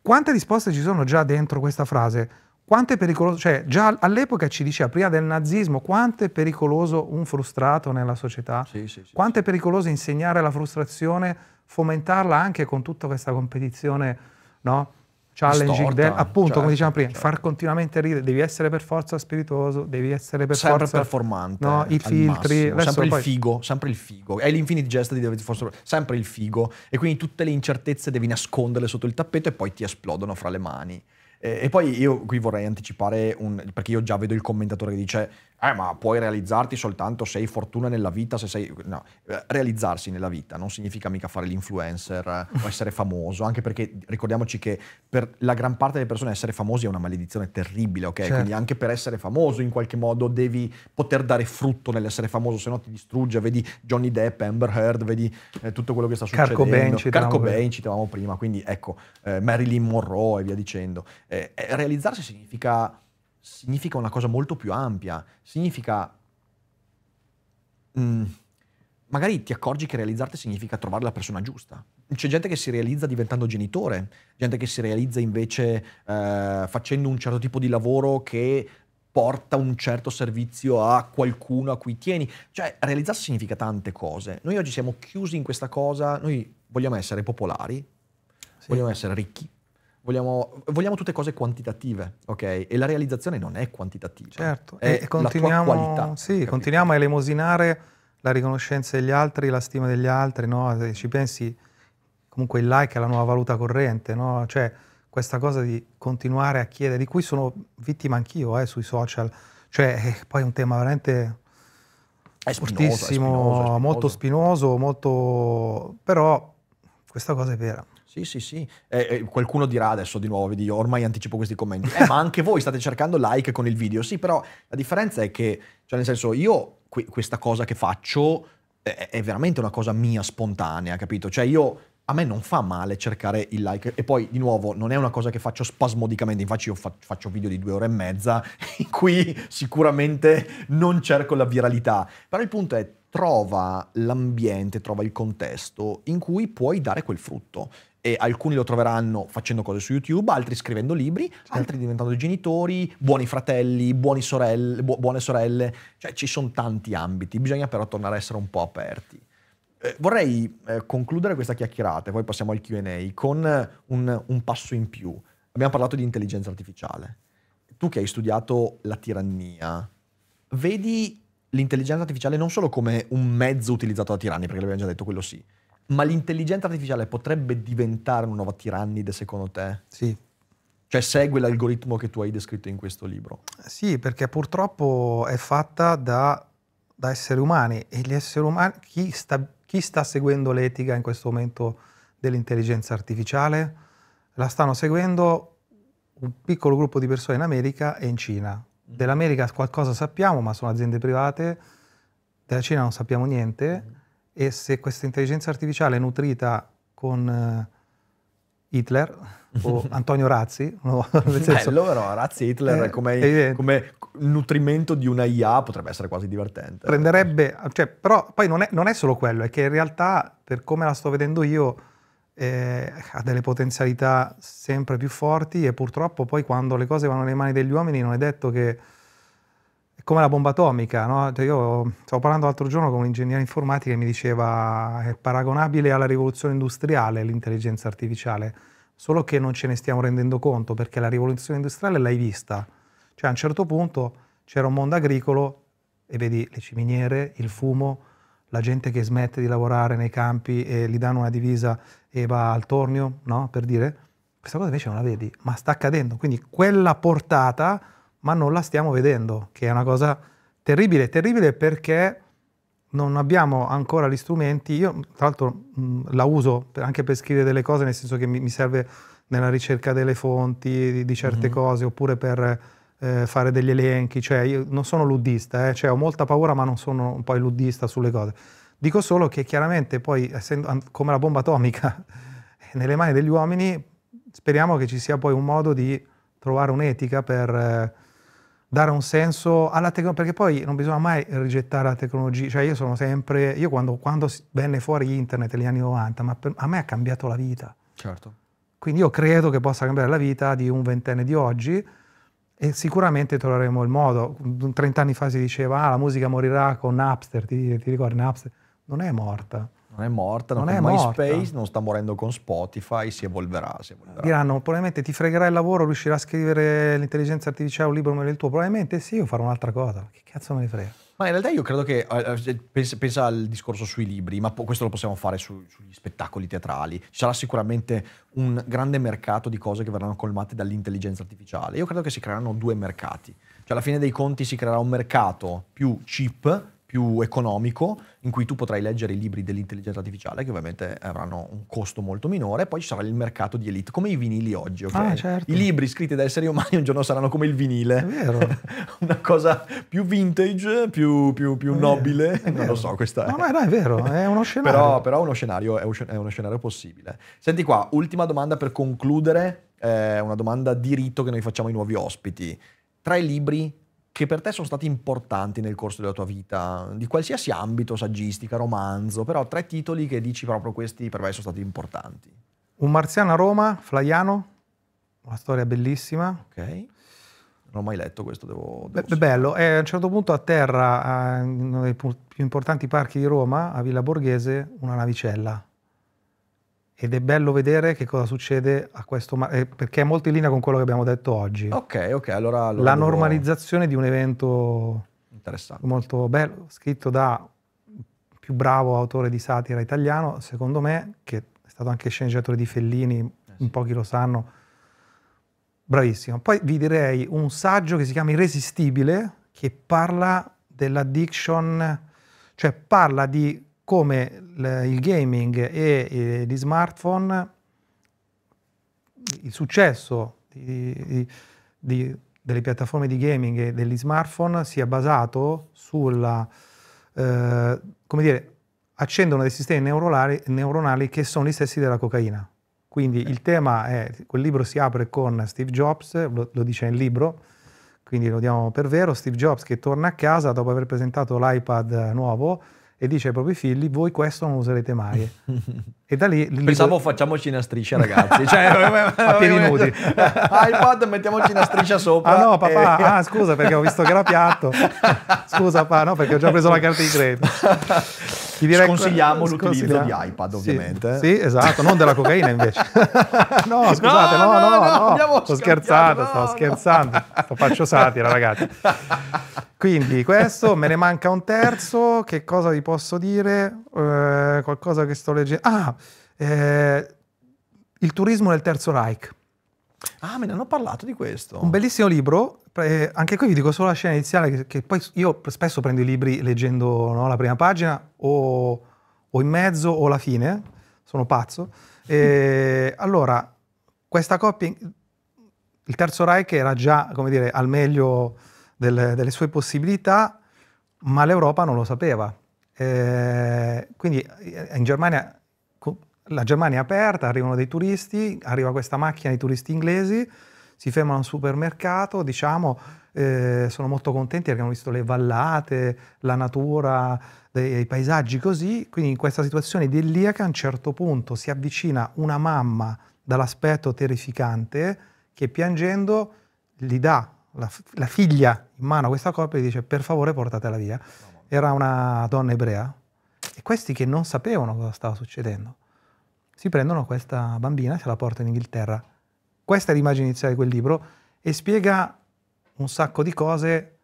quante risposte ci sono già dentro questa frase? Quanto è pericoloso, cioè già all'epoca ci diceva, prima del nazismo, quanto è pericoloso un frustrato nella società? Sì, sì, sì, quanto è pericoloso insegnare la frustrazione fomentarla anche con tutta questa competizione, no? challenging, Storta, del, appunto certo, come dicevamo prima, certo. far continuamente ridere, devi essere per forza spiritoso, devi essere per sempre forza... performante, no, eh, i filtri, sempre il figo, sempre il figo, è l'infinite jest di David Foster, sempre il figo e quindi tutte le incertezze devi nasconderle sotto il tappeto e poi ti esplodono fra le mani. E, e poi io qui vorrei anticipare un, perché io già vedo il commentatore che dice eh, ma puoi realizzarti soltanto se hai fortuna nella vita, se sei... No, eh, realizzarsi nella vita non significa mica fare l'influencer eh, o essere famoso, anche perché ricordiamoci che per la gran parte delle persone essere famosi è una maledizione terribile, ok? Certo. Quindi anche per essere famoso in qualche modo devi poter dare frutto nell'essere famoso, se no ti distrugge, vedi Johnny Depp, Amber Heard, vedi eh, tutto quello che sta succedendo. Carco Ben, Carco Ben, citavamo prima, quindi ecco, eh, Marilyn Monroe e via dicendo. Eh, realizzarsi significa significa una cosa molto più ampia, significa... Mm, magari ti accorgi che realizzarti significa trovare la persona giusta. C'è gente che si realizza diventando genitore, gente che si realizza invece eh, facendo un certo tipo di lavoro che porta un certo servizio a qualcuno a cui tieni. Cioè, realizzarsi significa tante cose. Noi oggi siamo chiusi in questa cosa, noi vogliamo essere popolari, sì. vogliamo essere ricchi, Vogliamo, vogliamo, tutte cose quantitative, ok? E la realizzazione non è quantitativa. Certo, è e continuiamo, qualità, Sì, capito? continuiamo a elemosinare la riconoscenza degli altri, la stima degli altri, no? Se ci pensi, comunque il like è la nuova valuta corrente, no? Cioè, questa cosa di continuare a chiedere, di cui sono vittima anch'io eh, sui social, cioè eh, poi è un tema veramente è spinoso, fortissimo, è spinoso, è spinoso. molto spinoso, molto... però questa cosa è vera. Sì, sì, sì. Eh, eh, qualcuno dirà adesso di nuovo, vedi, ormai anticipo questi commenti. Eh, ma anche voi state cercando like con il video. Sì, però la differenza è che, cioè nel senso, io qui, questa cosa che faccio eh, è, è, veramente una cosa mia spontanea, capito? Cioè io... A me non fa male cercare il like e poi di nuovo non è una cosa che faccio spasmodicamente, infatti io fa- faccio video di due ore e mezza in cui sicuramente non cerco la viralità, però il punto è trova l'ambiente, trova il contesto in cui puoi dare quel frutto. E alcuni lo troveranno facendo cose su YouTube, altri scrivendo libri, altri diventando genitori, buoni fratelli, buoni sorelle, bu- buone sorelle. Cioè ci sono tanti ambiti, bisogna però tornare a essere un po' aperti. Eh, vorrei eh, concludere questa chiacchierata, e poi passiamo al QA, con un, un passo in più. Abbiamo parlato di intelligenza artificiale. Tu che hai studiato la tirannia, vedi l'intelligenza artificiale non solo come un mezzo utilizzato da tiranni, perché l'abbiamo già detto, quello sì, ma l'intelligenza artificiale potrebbe diventare una nuova tirannide secondo te? Sì. Cioè segue l'algoritmo che tu hai descritto in questo libro? Sì, perché purtroppo è fatta da, da esseri umani e gli esseri umani, chi sta, chi sta seguendo l'etica in questo momento dell'intelligenza artificiale? La stanno seguendo un piccolo gruppo di persone in America e in Cina, Dell'America qualcosa sappiamo, ma sono aziende private, della Cina non sappiamo niente e se questa intelligenza artificiale è nutrita con eh, Hitler o Antonio Razzi. No, nel senso, Bello però, Razzi Hitler eh, come, come, nutrimento di una IA potrebbe essere quasi divertente. Prenderebbe, cioè, però poi non è, non è solo quello, è che in realtà per come la sto vedendo io eh, ha delle potenzialità sempre più forti e purtroppo poi quando le cose vanno nelle mani degli uomini non è detto che è come la bomba atomica, no? cioè io stavo parlando l'altro giorno con un ingegnere informatico che mi diceva è paragonabile alla rivoluzione industriale l'intelligenza artificiale, solo che non ce ne stiamo rendendo conto perché la rivoluzione industriale l'hai vista, cioè a un certo punto c'era un mondo agricolo e vedi le ciminiere, il fumo, la gente che smette di lavorare nei campi e gli danno una divisa e va al tornio, no? Per dire, questa cosa invece non la vedi, ma sta accadendo. Quindi quella portata, ma non la stiamo vedendo, che è una cosa terribile, terribile perché non abbiamo ancora gli strumenti. Io, tra l'altro, la uso anche per scrivere delle cose, nel senso che mi, serve nella ricerca delle fonti, di, certe mm -hmm. cose, oppure per eh, fare degli elenchi, cioè io non sono luddista, eh, cioè ho molta paura ma non sono poi luddista sulle cose. Dico solo che chiaramente poi, essendo come la bomba atomica nelle mani degli uomini, speriamo che ci sia poi un modo di trovare un'etica per eh, dare un senso alla tecnologia, perché poi non bisogna mai rigettare la tecnologia, cioè io sono sempre, io quando, quando venne fuori internet negli anni 90, ma per, a me ha cambiato la vita. Certo. Quindi io credo che possa cambiare la vita di un ventenne di oggi, e sicuramente troveremo il modo. 30 mm, anni fa si diceva ah, la musica morirà con Napster, ti, ti ricordi Napster? Non è morta. Non è morta, non, non è MySpace, non sta morendo con Spotify, si evolverà, si evolverà. Diranno, probabilmente ti fregherà il lavoro, riuscirà a scrivere l'intelligenza artificiale un libro come il tuo? Probabilmente sì, o farò un'altra cosa. Che cazzo me ne frega? Ma in realtà io credo che, eh, eh, pensa, pensa, al discorso sui libri, ma questo lo possiamo fare su, sugli spettacoli teatrali, ci sarà sicuramente un grande mercato di cose che verranno colmate dall'intelligenza artificiale. Io credo che si creeranno due mercati, cioè alla fine dei conti si creerà un mercato più cheap più economico, in cui tu potrai leggere i libri dell'intelligenza artificiale, che ovviamente avranno un costo molto minore, e poi ci sarà il mercato di elite, come i vinili oggi. Okay? Ah, certo. I libri scritti da esseri umani un giorno saranno come il vinile. È vero. Una cosa più vintage, più, più, più nobile, non lo so, questa è... No, no, no, è vero, è uno scenario. però, però uno scenario è uno scenario possibile. Senti qua, ultima domanda per concludere, eh, una domanda diritto che noi facciamo ai nuovi ospiti. tra i libri che per te sono stati importanti nel corso della tua vita, di qualsiasi ambito, saggistica, romanzo, però tre titoli che dici proprio questi per me sono stati importanti. Un marziano a Roma, Flaiano, una storia bellissima. Ok. Non ho mai letto questo, devo... devo Beh, bello, eh, a un certo punto a terra, eh, in uno dei più importanti parchi di Roma, a Villa Borghese, una navicella ed è bello vedere che cosa succede a questo eh, perché è molto in linea con quello che abbiamo detto oggi. Ok, ok, allora, allora la devo... normalizzazione di un evento interessante. Molto bello, scritto da più bravo autore di satira italiano, secondo me, che è stato anche sceneggiatore di Fellini, eh sì. in pochi lo sanno. Bravissimo. Poi vi direi un saggio che si chiama Irresistibile che parla dell'addiction, cioè parla di come il gaming e gli smartphone, il successo di, di, di, delle piattaforme di gaming e degli smartphone sia basato sulla, eh, come dire, accendono dei sistemi neuronali, neuronali, che sono gli stessi della cocaina. Quindi okay. il tema è, quel libro si apre con Steve Jobs, lo, lo dice nel libro, quindi lo diamo per vero, Steve Jobs che torna a casa dopo aver presentato l'iPad nuovo, e dice ai propri figli voi questo non lo userete mai e da lì pensavo li... facciamoci una striscia ragazzi cioè, a piedi nudi iPad mettiamoci una striscia sopra ah no papà e... ah scusa perché ho visto che era piatto scusa papà no perché ho già preso la carta di credito sconsigliamo que- l'utilizzo sconsigliamo. di iPad, ovviamente. Sì, sì, esatto, non della cocaina invece. no, scusate, no, no, no, no sto scherzando, sto scherzando, sto faccio satira, ragazzi. Quindi questo, me ne manca un terzo, che cosa vi posso dire? Eh, qualcosa che sto leggendo. Ah, eh, il turismo nel terzo Reich. Ah, me ne hanno parlato di questo. Un bellissimo libro, eh, anche qui vi dico solo la scena iniziale, che, poi io spesso prendo i libri leggendo no, la prima pagina o, o, in mezzo o la fine, sono pazzo. E, allora, questa coppia, il Terzo Reich era già, come dire, al meglio del, delle sue possibilità, ma l'Europa non lo sapeva. Eh, quindi eh, in Germania la Germania è aperta, arrivano dei turisti, arriva questa macchina di turisti inglesi, si fermano a un supermercato, diciamo, eh, sono molto contenti perché hanno visto le vallate, la natura, dei, i paesaggi così, quindi in questa situazione idilliaca a un certo punto si avvicina una mamma dall'aspetto terrificante che piangendo gli dà la, la figlia in mano a questa coppia e dice per favore portatela via. Era una donna ebrea e questi che non sapevano cosa stava succedendo si prendono questa bambina e se la portano in Inghilterra. Questa è l'immagine iniziale di quel libro e spiega un sacco di cose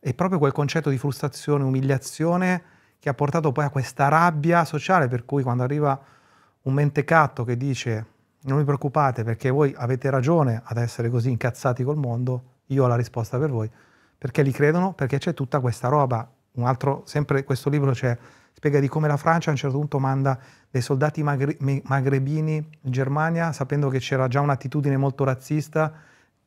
e proprio quel concetto di frustrazione, umiliazione che ha portato poi a questa rabbia sociale per cui quando arriva un mentecatto che dice non vi preoccupate perché voi avete ragione ad essere così incazzati col mondo, io ho la risposta per voi, perché li credono, perché c'è tutta questa roba. Un altro, sempre questo libro c'è Spiega di come la Francia a un certo punto manda dei soldati magre- magrebini in Germania sapendo che c'era già un'attitudine molto razzista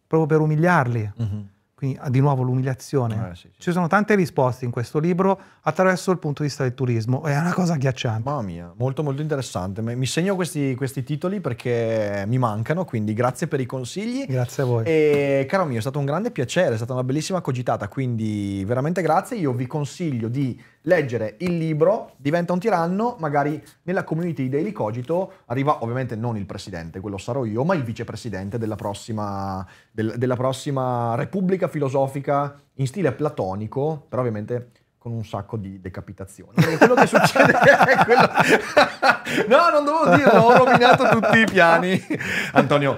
proprio per umiliarli. Mm-hmm. Quindi ah, di nuovo l'umiliazione. Eh, sì, sì. Ci sono tante risposte in questo libro attraverso il punto di vista del turismo. È una cosa agghiacciante. Mamma mia, molto molto interessante. Mi segno questi, questi titoli perché mi mancano, quindi grazie per i consigli. Grazie a voi. E caro mio, è stato un grande piacere, è stata una bellissima cogitata, quindi veramente grazie. Io vi consiglio di leggere il libro, diventa un tiranno, magari nella community di Daily Cogito arriva ovviamente non il presidente, quello sarò io, ma il vicepresidente della prossima, del, della prossima repubblica filosofica in stile platonico, però ovviamente con un sacco di decapitazioni. quello che succede è quello... no, non dovevo dirlo, ho rovinato tutti i piani. Antonio,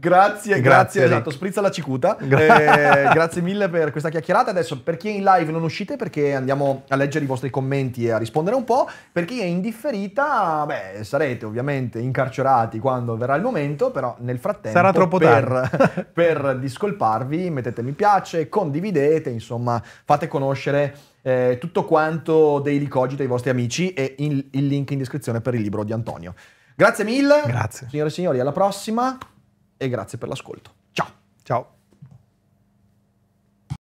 Grazie, grazie, grazie esatto, sprizza la cicuta. Gra eh, grazie mille per questa chiacchierata. Adesso per chi è in live non uscite perché andiamo a leggere i vostri commenti e a rispondere un po'. Per chi è in differita, beh, sarete ovviamente incarcerati quando verrà il momento, però nel frattempo Sarà troppo per, per discolparvi mettete mi piace, condividete, insomma, fate conoscere eh, tutto quanto dei Cogito ai vostri amici e il, il link in descrizione per il libro di Antonio. Grazie mille. Grazie. Signore e signori, alla prossima e grazie per l'ascolto. Ciao. Ciao.